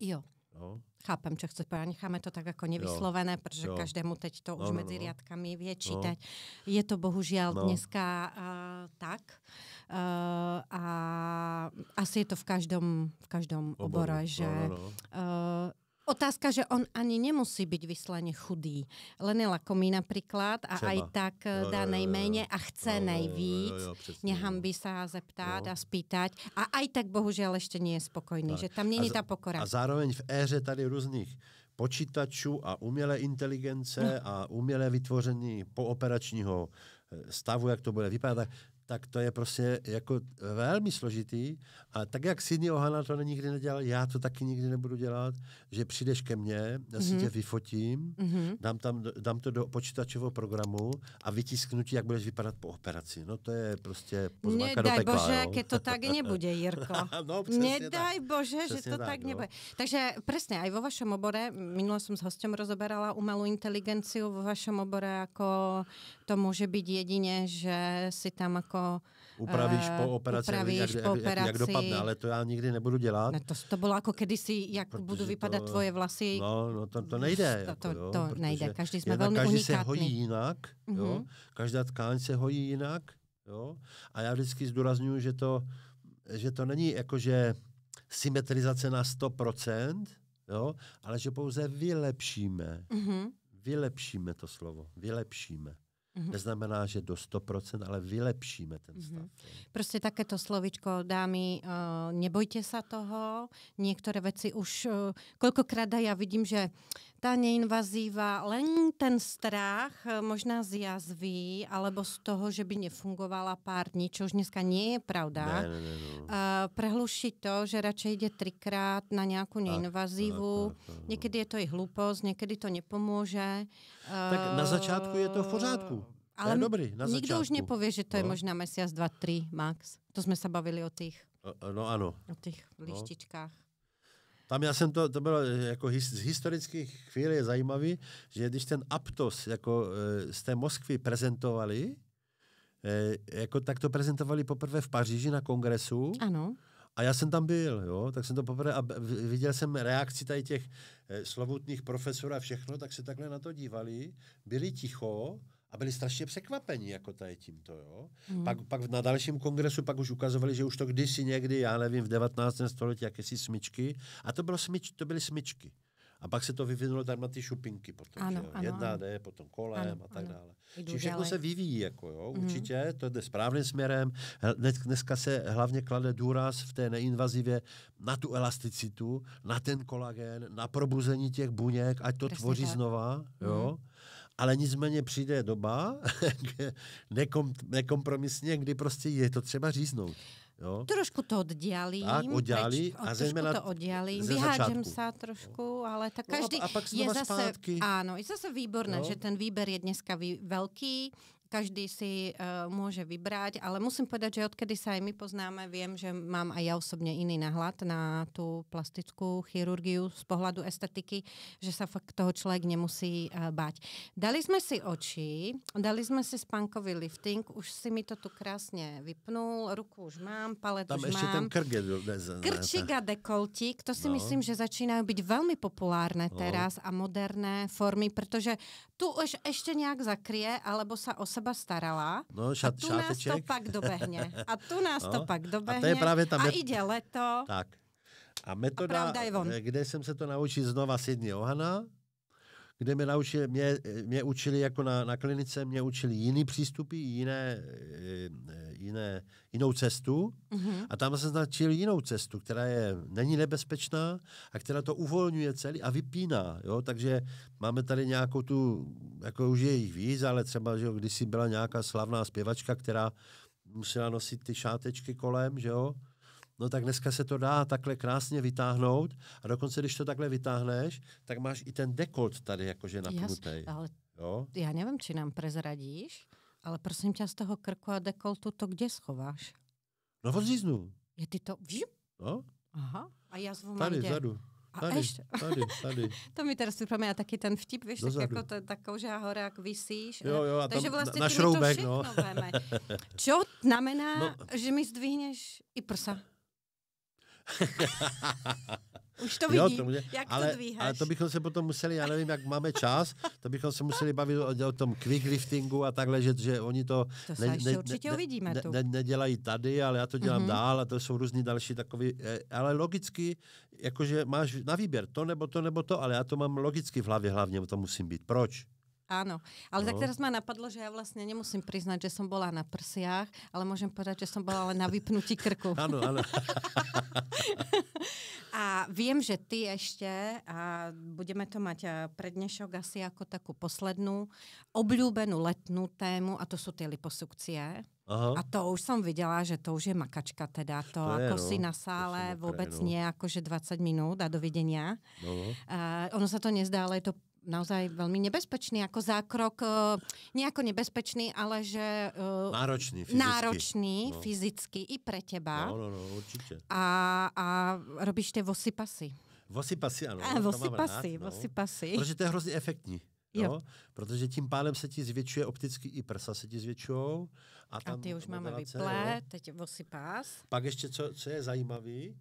Jo. jo?
Chápem, co chcete, povedať. necháme to tak jako nevyslovené, protože jo. každému teď to no, už no, mezi no. riadkami vie větší. No. Je to bohužel no. dneska uh, tak. Uh, a asi je to v každém, v každém oboru, obore, no, že no, no, no. Uh, Otázka, že on ani nemusí být vyslaně chudý. je Lakomý například a Třeba. aj tak eh, jo, dá nejméně a chce jo, nejvíc. Jo, jo, přesně, se zeptat jo. No. a spýtať. A aj tak bohužel ještě není spokojný, tak. že tam není ta pokora. A
zároveň v éře tady různých počítačů a umělé inteligence no. a umělé vytvoření pooperačního eh, stavu, jak to bude vypadat, tak to je prostě jako velmi složitý. A tak, jak Sidney Ohana to nikdy nedělal, já to taky nikdy nebudu dělat, že přijdeš ke mně, já si mm-hmm. tě vyfotím, mm-hmm. dám, tam, dám to do počítačového programu a vytisknu ti, jak budeš vypadat po operaci. No to je prostě pozvánka do pekla, bože, jo. ke to tak nebude, Jirko. no, Nedaj tak. bože, přesně že to tak, tak no. nebude.
Takže přesně, aj vo vašem obore, minule jsem s hostem rozoberala umelou inteligenci, vo vašem obore jako to může být jedině, že si tam jako jako... Upravíš po operaci, upravíš jak, po operaci. Jak, jak, dopadne, ale
to já nikdy nebudu dělat. Ne,
to, to bylo jako kdysi, jak Protože budu vypadat to, tvoje vlasy.
No, no to, to nejde. To, jako, to, jo, to nejde, každý jsme velmi každý unikátní. se hojí jinak, Mm-hmm. každá tkáň se hojí jinak. Jo? A já vždycky zdůraznuju, že to, že to není jakože symetrizace na 100%, jo? ale že pouze vylepšíme. Mm-hmm. Vylepšíme to slovo, vylepšíme. Mm-hmm. Neznamená, že do 100%, ale vylepšíme ten mhm.
stav. Mm-hmm. Prostě také to slovičko, dámy, uh, nebojte se toho. Některé věci už, uh, kolikrát já vidím, že ta neinvazíva, len ten strach, eh, možná z jazvy, alebo z toho, že by nefungovala pár dní, čo už dneska nie je pravda. Ne, ne, ne, no. uh, eh, prehluší to, že radšej jde trikrát na nějakou neinvazívu. Tak, tak, tak, Někdy je to i hlupost, někdy to nepomůže. Uh, eh, tak na začátku je to v pořádku. Ale je dobrý, na nikdo začátku. už nepově, že to je no. možná mesiac, dva, tři max. To jsme se bavili o těch.
No ano. O těch no.
lištičkách.
Tam já jsem to, to bylo eh, jako his, z historických chvíli je zajímavý, že když ten Aptos jako e, z té Moskvy prezentovali, e, jako tak to prezentovali poprvé v Paříži na kongresu. Ano. A já jsem tam byl, jo, tak jsem to poprvé a viděl jsem reakci tady těch e, slovutných profesorů a všechno, tak se takhle na to dívali, byli ticho, a byli strašně překvapeni jako tady tímto, jo. Hmm. Pak, pak na dalším kongresu pak už ukazovali, že už to kdysi někdy, já nevím, v 19. století jakési smyčky a to, bylo smyč, to byly smyčky. A pak se to vyvinulo tam na ty šupinky potom, ano, jo? Ano, Jedna ano. jde, potom kolem ano, a tak ano. dále. Čiže všechno dělej. se vyvíjí, jako jo, mhm. určitě, mm. to jde správným směrem. Dneska se hlavně klade důraz v té neinvazivě na tu elasticitu, na ten kolagen, na probuzení těch buněk, ať to Přesně tvoří tak. znova, jo. Mm ale nicméně přijde doba nekom, nekompromisně, kdy prostě je to třeba říznout. Jo?
Trošku to oddělí. Tak, oddělí a zejména to oddělí. Vyhážem se trošku, ale tak každý no a, a pak je zase, zpátky. ano, je zase výborné, jo? že ten výber je dneska velký každý si uh, eh, môže vybrať, ale musím povedať, že odkedy sa aj my poznáme, viem, že mám aj ja osobne iný nahľad na tú plastickú chirurgiu z pohľadu estetiky, že sa fakt toho človek nemusí uh, eh, báť. Dali sme si oči, dali sme si spankový lifting, už si mi to tu krásne vypnul, ruku už mám, palet Tam už ještě mám. ten Krčík a dekoltík, to si no. myslím, že začínají být velmi populárné no. teraz a moderné formy, protože tu už ještě nějak zakryje, alebo sa o seba starala.
No, šat, a tu šáteček. nás to pak dobehne. A
tu nás no, to pak dobehne. A, to je právě ta met... a jde leto.
Tak. A metoda, a je kde jsem se to naučil znova Sidney Ohana, kde mě, naučili, mě, mě učili jako na, na klinice, mě učili jiný přístupy, jiné, eh, jiné, jinou cestu mm-hmm. a tam jsem značil jinou cestu, která je není nebezpečná a která to uvolňuje celý a vypíná, jo, takže máme tady nějakou tu, jako už je jich víc, ale třeba, že jo, si byla nějaká slavná zpěvačka, která musela nosit ty šátečky kolem, že jo, No tak dneska se to dá takhle krásně vytáhnout a dokonce, když to takhle vytáhneš, tak máš i ten dekolt tady jakože napnutý. ale jo?
já nevím, či nám prezradíš, ale prosím tě, z toho krku a dekoltu to kde schováš?
No odříznu. Je ty to... No.
Aha. A já zvu Tady, kde? vzadu. Tady, tady, tady. to mi teraz připomíná taky ten vtip, víš, tak jako to, ta koužá hore, jak vysíš. Jo, jo, a takže vlastně na, na šroubek, no. Čo znamená, no. že mi zdvihneš i prsa?
Už to vidí, jo, to může, jak ale, to dvíháš. Ale to bychom se potom museli, já nevím, jak máme čas, to bychom se museli bavit o, o tom quickliftingu a takhle, že, že oni to... To ne, se ne, určitě ne, uvidíme. Ne, ne, nedělají tady, ale já to dělám mm-hmm. dál a to jsou různý další takový... E, ale logicky, jakože máš na výběr to nebo to nebo to, ale já to mám logicky v hlavě hlavně, to musím být. Proč?
Áno, ale no. tak teraz ma napadlo, že ja vlastne nemusím priznať, že som bola na prsiach, ale môžem povedať, že som bola len na vypnutí krku. Áno, áno. a viem, že ty ešte, a budeme to mať pre dnešok asi ako takú poslednú, obľúbenú letnú tému, a to sú tie liposukcie. Aha. A to už jsem viděla, že to už je makačka teda, to, to jako je, no. si na sále vôbec no. nie, akože 20 minút a dovidenia. No. Uh, ono se to nezdá, ale je to naozaj velmi nebezpečný, jako zákrok, eh, nejako nebezpečný, ale že... Eh, náročný fyzicky. Náročný no. fyzicky i pre teba. No,
no, no, určitě.
A, a robíš ty vosy pasy
ano. A, eh, vosypasy, no. pasy no. Protože to je hrozně efektní. Jo? jo. Protože tím pádem se ti zvětšuje opticky i prsa se ti zvětšují. A, tam a ty už máme vyplé,
jo. teď vosypás.
Pak ještě, co, co je zajímavý,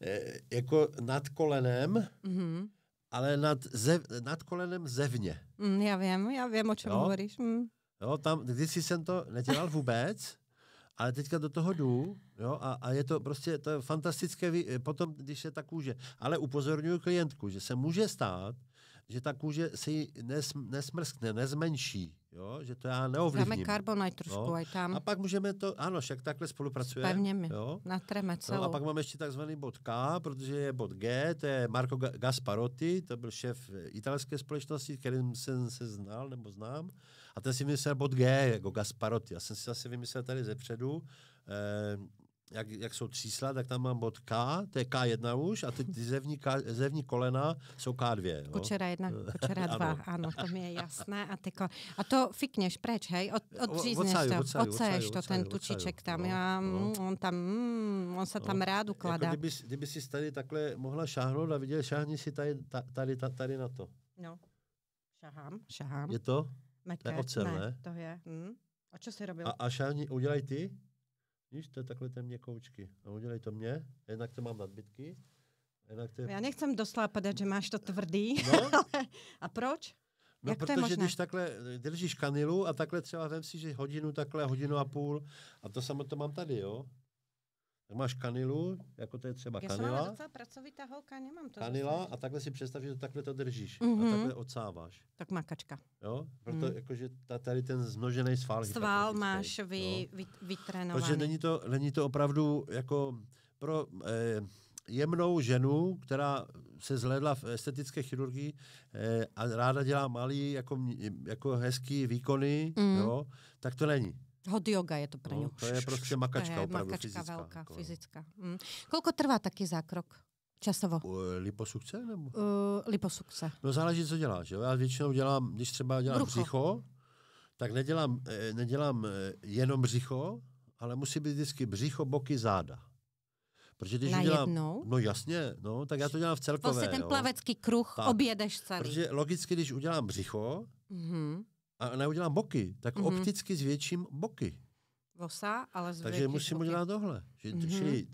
e, jako nad kolenem mm-hmm ale nad, ze, nad kolenem zevně.
Mm, já vím, já vím, o čem jo? hovoríš. Mm.
Jo, tam, když jsem to nedělal vůbec, ale teďka do toho jdu, jo, a, a je to prostě to je fantastické, potom, když je ta kůže. Ale upozorňuji klientku, že se může stát, že ta kůže se nesm, nesmrskne, nezmenší, Jo, že to já neovlivním. Dáme karbonaj trošku no. aj tam. A pak můžeme to, ano, však takhle spolupracujeme. Pevně mi, jo?
natreme celou. No, a pak
máme ještě takzvaný bod K, protože je bod G, to je Marco Gasparotti, to byl šéf eh, italské společnosti, kterým jsem se znal, nebo znám. A ten si myslel bod G, jako Gasparotti. Já jsem si zase vymyslel tady zepředu, předu. Eh, jak, jak jsou třísla, tak tam mám bod K, to je K1 už, a ty, ty zevní, K, zevní kolena jsou K2. Jo? jedna, 1, dva. 2, ano. ano,
to mi je jasné. A, tyko, a to fikněš preč, hej, Od, odřízneš to, odsaješ to, ten tučiček tam, no, já, no. no. Mm, on tam, mm, on se no. tam rád ukladá. Jako
kdyby, kdyby si tady takhle mohla šáhnout a viděl, šáhni si tady, tady, tady, tady na to.
No, šahám, šahám. Je to? Meké. To je ocel, ne, ne? To je, hm. A co jsi robil? A,
a šáhni, udělej ty? Víš, to je takhle mě měkoučky. A udělej to mě, jednak to mám nadbytky. Jednak je... Já
nechcem doslápadat, že máš to tvrdý. No? a proč? No, Jak protože to je možné? když
takhle držíš kanilu a takhle třeba vem si, že hodinu, takhle hodinu a půl, a to samo to mám tady, jo máš kanilu, jako to je třeba Já kanila. Já jsem
docela pracovitá holka, nemám to. Kanila a
takhle si představ, že to takhle to držíš mm-hmm. a mhm. takhle odsáváš. Tak kačka. Jo, proto mm. jakože tady ten zmnožený sval. Sval
máš vy, no. vy, vytrénovaný. Protože
není to, není to opravdu jako pro... Eh, jemnou ženu, která se zhlédla v estetické chirurgii eh, a ráda dělá malý, jako, jako hezký výkony, mm. jo, tak to není.
Hot yoga je to pro no, To
je prostě makačka, to je opravdu makačka fyzická.
Velká, jako, no. fyzická. Mm. Kolko trvá taky zákrok?
Časovo. Uh, liposukce? Nebo? Uh,
liposukce.
No záleží, co děláš. Jo? Já většinou dělám, když třeba dělám Brucho. břicho, tak nedělám, eh, nedělám eh, jenom břicho, ale musí být vždycky břicho, boky, záda. Protože když dělám, No jasně, no, tak já to dělám v celkové. Vlastně ten plavecký
kruh tak. objedeš celý. Protože
logicky, když udělám břicho, mm-hmm a neudělám boky, tak mm-hmm. opticky zvětším boky.
Vosa, ale zvětším Takže musím boky.
udělat tohle. Že, mm-hmm. Čili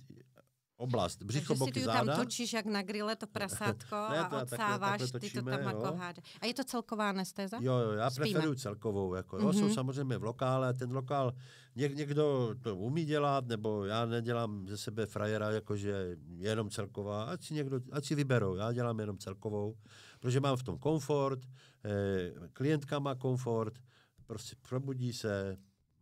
oblast, břicho, Takže boky, si ty záda. tam
točíš jak na grille to prasátko ne, no a odsáváš, točíme, ty to tam jako A je to celková anestéza? Jo, jo, já Spíme. preferuju
celkovou. Jako, mm-hmm. Jsou mhm. samozřejmě v lokále, ten lokál něk, někdo to umí dělat, nebo já nedělám ze sebe frajera, jakože jenom celková, ať si, někdo, ať si vyberou, já dělám jenom celkovou protože mám v tom komfort, eh, klientka má komfort, prostě probudí se,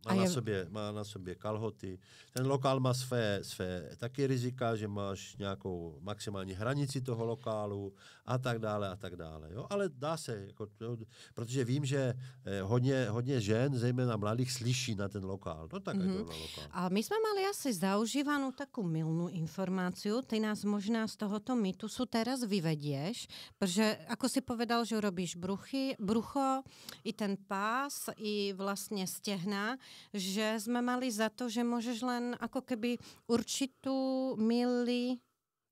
má, je... na sobě, má na sobě kalhoty. Ten lokál má své, své taky rizika, že máš nějakou maximální hranici toho lokálu a tak dále a tak dále. Jo? Ale dá se, jako, jo, protože vím, že eh, hodně, hodně žen, zejména mladých, slyší na ten lokál. No tak mm-hmm. na lokál.
A my jsme mali asi zaužívanou takovou milnou informaci. Ty nás možná z tohoto mýtusu teraz vyvedieš, protože jako si povedal, že robíš bruchy, brucho, i ten pás, i vlastně stehna, že jsme mali za to, že můžeš len jako keby určitou mili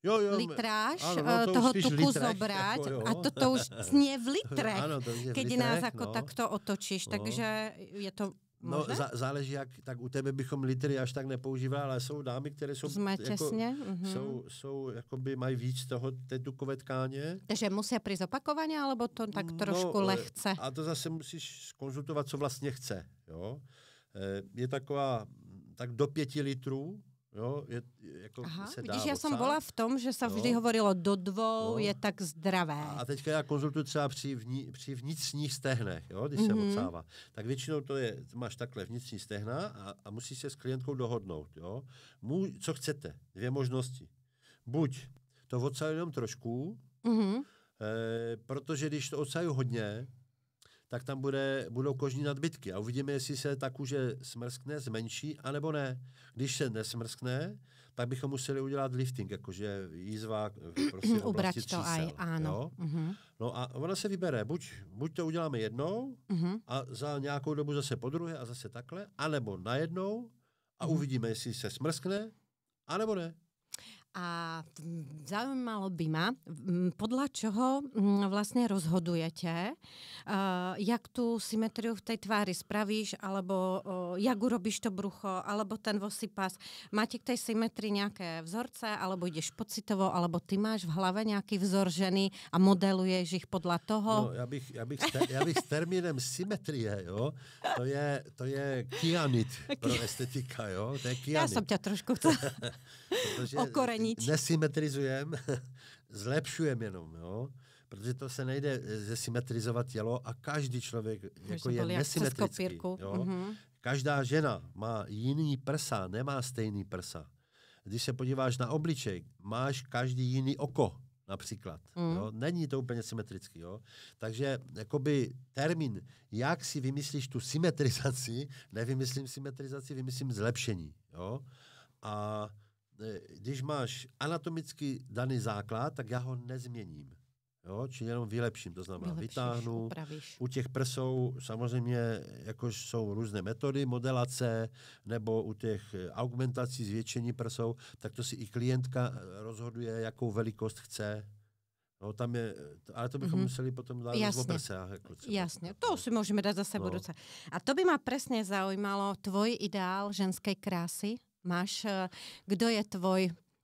jo, jo, litráž ano, eh, no, to toho tuku litráž, zobrať jako, a to, to už sně v litrech, když nás jako no. ako takto otočíš, no. takže je to No, za,
záleží, jak, tak u tebe bychom litry až tak nepoužívali, ale jsou dámy, které jsou, Jsme jako, česně. Mm-hmm. jsou, jsou jakoby mají víc toho, té dukové tkáně.
Takže musí při zopakování, alebo to tak no, trošku no, lehce?
A to zase musíš konzultovat, co vlastně chce, jo. Eh, je taková tak do pěti litrů, Jo, je, jako Aha, se dá vidíš, já jsem byla
v tom, že se vždy hovorilo do dvou, jo. je tak zdravé. A
teďka já konzultuji třeba při, vní, při vnitřních stehnech, jo, když mm-hmm. se mhm. odsává. Tak většinou to je, máš takhle vnitřní stehna a, a musíš se s klientkou dohodnout, jo. Můj, co chcete, dvě možnosti. Buď to odsávám jenom trošku, mm-hmm. e, protože když to odsávám hodně, tak tam bude, budou kožní nadbytky a uvidíme, jestli se ta kůže smrskne, zmenší, anebo ne. Když se nesmrskne, tak bychom museli udělat lifting, jakože jízva prostě Ubrat to čísel, aj, ano. Uh-huh. Mhm. No a ona se vybere, buď, buď to uděláme jednou uh-huh. a za nějakou dobu zase po druhé a zase takhle, anebo najednou a uh-huh. uvidíme, jestli se smrskne, anebo ne.
A zaujímalo by ma, podľa čoho vlastne rozhodujete, e, jak tu symetriu v tej tvári spravíš, alebo jak urobíš to brucho, alebo ten pas? Máte k tej symetrii nejaké vzorce, alebo ideš pocitovo, alebo ty máš v hlave nějaký vzor ženy a modeluješ ich podľa toho? No,
já, bych, já, bych, já bych s termínem symetrie, jo, to je, to je kianit pro estetika, jo, to je kianit. Já jsem tě trošku to... Protože ničí. Nesymetrizujeme, zlepšujeme jenom, jo? protože to se nejde eh, zesymetrizovat tělo a každý člověk jako je nesymetrický. Jo? Mm-hmm. Každá žena má jiný prsa, nemá stejný prsa. Když se podíváš na obličej, máš každý jiný oko například. Mm. Jo? Není to úplně symetrický. Jo? Takže jakoby termín, jak si vymyslíš tu symetrizaci, nevymyslím symetrizaci, vymyslím zlepšení. Jo? A Eh, když máš anatomicky daný základ, tak já ho nezměním. Jo? Či jenom vylepším, to znamená Vylepšíš, vytáhnu. Upravíš. U těch prsou samozřejmě jakož jsou různé metody modelace, nebo u těch eh, augmentací, zvětšení prsou, tak to si i klientka eh, rozhoduje, jakou velikost chce. No, tam je, ale to bychom mm-hmm. museli potom dát Jasně. v obrsách. Jako Jasně,
Jasne, to no. si můžeme dát zase no. budouce. A to by mě přesně zaujímalo, tvoj ideál ženské krásy, máš, eh, kdo je tvoj,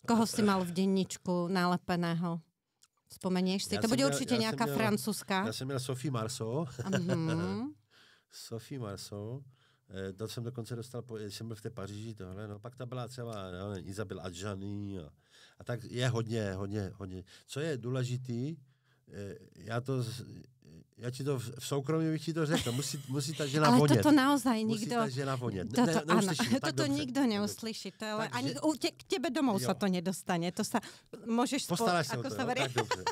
koho si mal v denníčku nálepeného? Vzpomeníš si? Já to bude měl, určitě nějaká měl, francouzská. Já
jsem měl Sophie Marceau. Mm-hmm. Sophie Marceau. E, to jsem dokonce dostal, po, jsem byl v té Paříži, tohle, no, pak ta byla třeba no, Izabel Adjani a, a, tak je hodně, hodně, hodně. Co je důležitý, e, já to já ti to v, soukromí bych ti to řekl. Musí, musí ta žena vonět. Ale toto naozaj nikdo... Musí ta žena vonět. Toto, ne, ano, toto dobře. nikdo
neuslyší. To, je, Takže, ani u tě, k těbe domů se to nedostane. To sa, můžeš... Postaráš se o jako to, sa jo, tak dobře.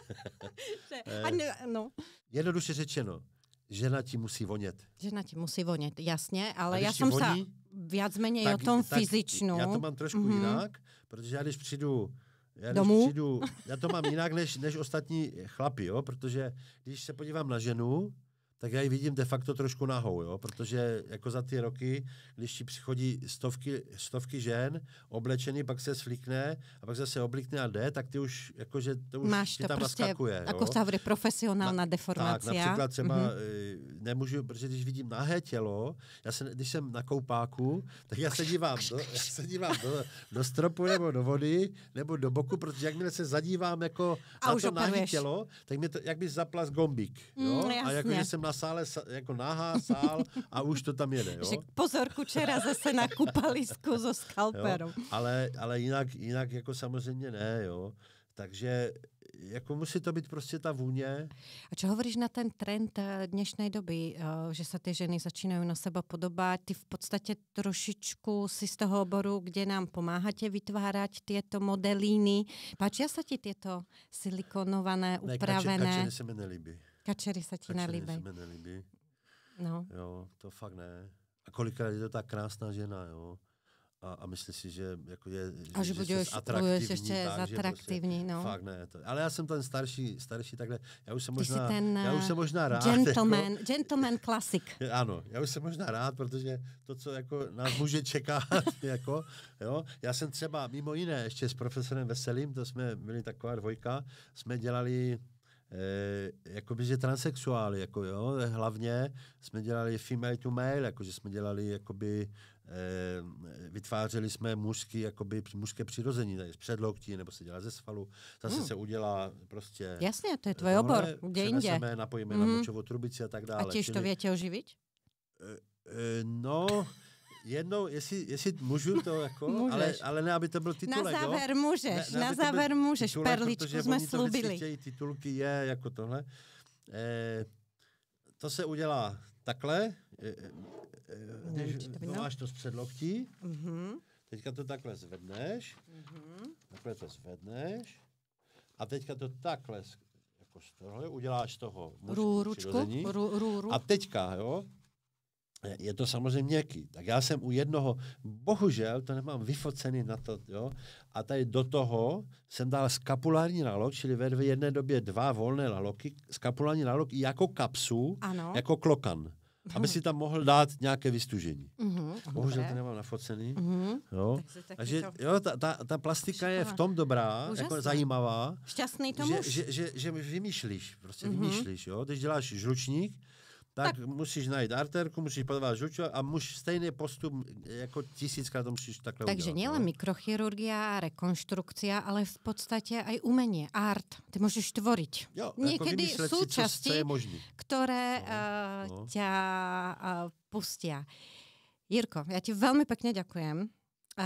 ani, eh, no. Jednoduše řečeno, žena ti musí vonět.
Žena ti musí vonět, jasně, ale já jsem se viac menej tak, o tom fyzičnou. Já to mám trošku mm-hmm. jinak,
protože já když přijdu já, domů. Přijdu, já to mám jinak než, než ostatní chlapi, jo? protože když se podívám na ženu, tak já ji vidím de facto trošku nahou, jo? protože jako za ty roky, když ti přichodí stovky, stovky žen oblečený, pak se svlíkne a pak zase oblíkne a jde, tak ty už, jakože to už Máš ti to tam prostě naskakuje. Jako se hovorí,
profesionální na, deformace. Tak, například třeba
mm-hmm. nemůžu, protože když vidím nahé tělo, já se, když jsem na koupáku, tak já se dívám, do, já se dívám do, do stropu nebo do vody, nebo do boku, protože jakmile se zadívám jako a na to nahé tělo, tak mi to, jak by zaplas gombík. Jo? Mm, a a jakože jsem na na sále, jako nahá sál a už to tam jede, jo? Že
pozor, kučera zase na kupalisku so skalperou.
Ale, ale jinak, jinak jako samozřejmě ne, jo? Takže jako musí to být prostě ta vůně. A co hovoríš
na ten trend eh, dnešní doby, eh, že se ty ženy začínají na sebe podobat? Ty v podstatě trošičku si z toho oboru, kde nám pomáháte vytvárat tyto modelíny. Páčí se ti tyto silikonované, upravené? Ne, kače, kače se mi nelíbí. Kačery se ti nelíbí. se
mi nelíbí. No. Jo, to fakt ne. A kolikrát je to ta krásná žena, jo. A, a myslí si, že jako je a že, že atraktivní. budeš ještě tak, atraktivní, prostě, no. Fakt ne, to, ale já jsem ten starší, starší takhle, já už jsem možná, ten, já už jsem eh, možná rád. Gentleman, jako,
gentleman klasik.
Ano, já už jsem možná rád, protože to, co jako nás může čekat, jako, jo, já jsem třeba mimo jiné ještě s profesorem Veselým, to jsme byli taková dvojka, jsme dělali jako jakoby, že transexuály, jako jo, hlavně jsme dělali female to male, jako že jsme dělali, jakoby, e, vytvářeli jsme mužský, jakoby, mužské přirození, tady z předloktí, nebo se dělá ze svalu, zase hmm. se udělá prostě... Jasně, to je eh, tvoj tohle, no, obor, kde jinde. napojíme mm. na mhm. močovou trubici a tak dále. A těž to větě oživit? E, e, no jednou, jestli, jestli můžu to, jako, můžeš. ale, ale ne, aby to byl titulek. Na záver jo? můžeš, ne, ne na záver můžeš, titulek, perličku jsme slubili. Chtějí, titulky je jako tohle. E, to se udělá takhle, e, e, když máš to z předloktí, mm-hmm. teďka to takhle zvedneš, uh-huh. takhle to zvedneš a teďka to takhle jako z tohle, uděláš toho mužku, ručku, rů, rů, rů. a teďka, jo, je to samozřejmě měkký. Tak já jsem u jednoho, bohužel to nemám vyfocený na to, jo, a tady do toho jsem dal skapulární lalok, čili ve jedné době dva volné laloky, skapulární lalok jako kapsu, ano. jako klokan. Aby mhm. si tam mohl dát nějaké vystužení. Mm-hmm, Bohužel to nemám nafocený. Mm-hmm. Jo. Takže, Takže to... jo, ta, ta, ta plastika Všakala. je v tom dobrá, Užasný. jako zajímavá.
Šťastný to že, Že,
že, že, že vymýšlíš, prostě mm-hmm. vymýšlíš. Jo? Když děláš žlučník, tak, tak musíš najít artérku, musíš podávat žuču a musíš stejný postup jako tisíckrát to musíš takhle Takže udělat, nielen
ne? No. mikrochirurgia, rekonstrukcia, ale v podstatě aj umění. art. Ty můžeš tvoriť. Jo, jako Někdy jako části, které no, eh, no. tě uh, Jirko, já ti velmi pěkně děkujem. Uh,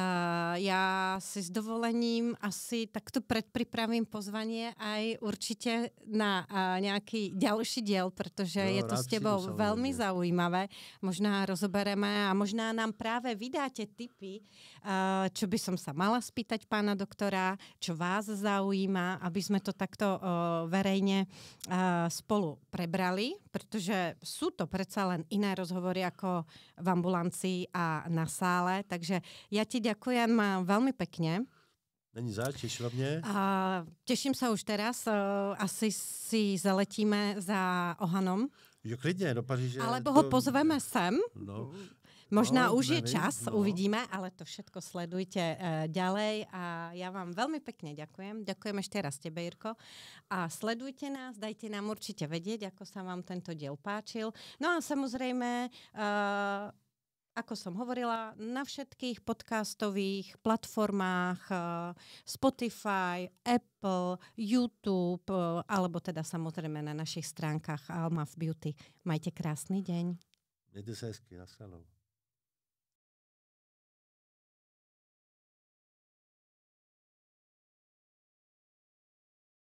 já si s dovolením asi takto předpřipravím pozvání aj určitě na uh, nějaký další děl, protože no, je to s tebou velmi zaujímavé. Možná rozobereme a možná nám právě vydáte tipy, Eh, čo by som sa mala spýtať pána doktora, čo vás zaujíma, aby sme to takto eh, verejne eh, spolu prebrali, protože sú to predsa len iné rozhovory ako v ambulanci a na sále, takže ja ti ďakujem velmi pekne.
Není zač, těš hlavně? A,
těším se už teraz, asi si zaletíme za Ohanom.
Jo, klidně, do Paříže. Alebo to... ho pozveme sem. No, Možná no, už nevím, je čas, no.
uvidíme, ale to všetko sledujte uh, ďalej a já vám velmi pekne ďakujem. Ďakujem ešte raz tebe, Jirko. A sledujte nás, dajte nám určite vedieť, ako sa vám tento diel páčil. No a samozrejme, uh, ako som hovorila, na všetkých podcastových platformách eh, Spotify, Apple, YouTube, eh, alebo teda samozrejme na našich stránkach Alma v Beauty. Majte krásny deň.
Mějte se hezky, na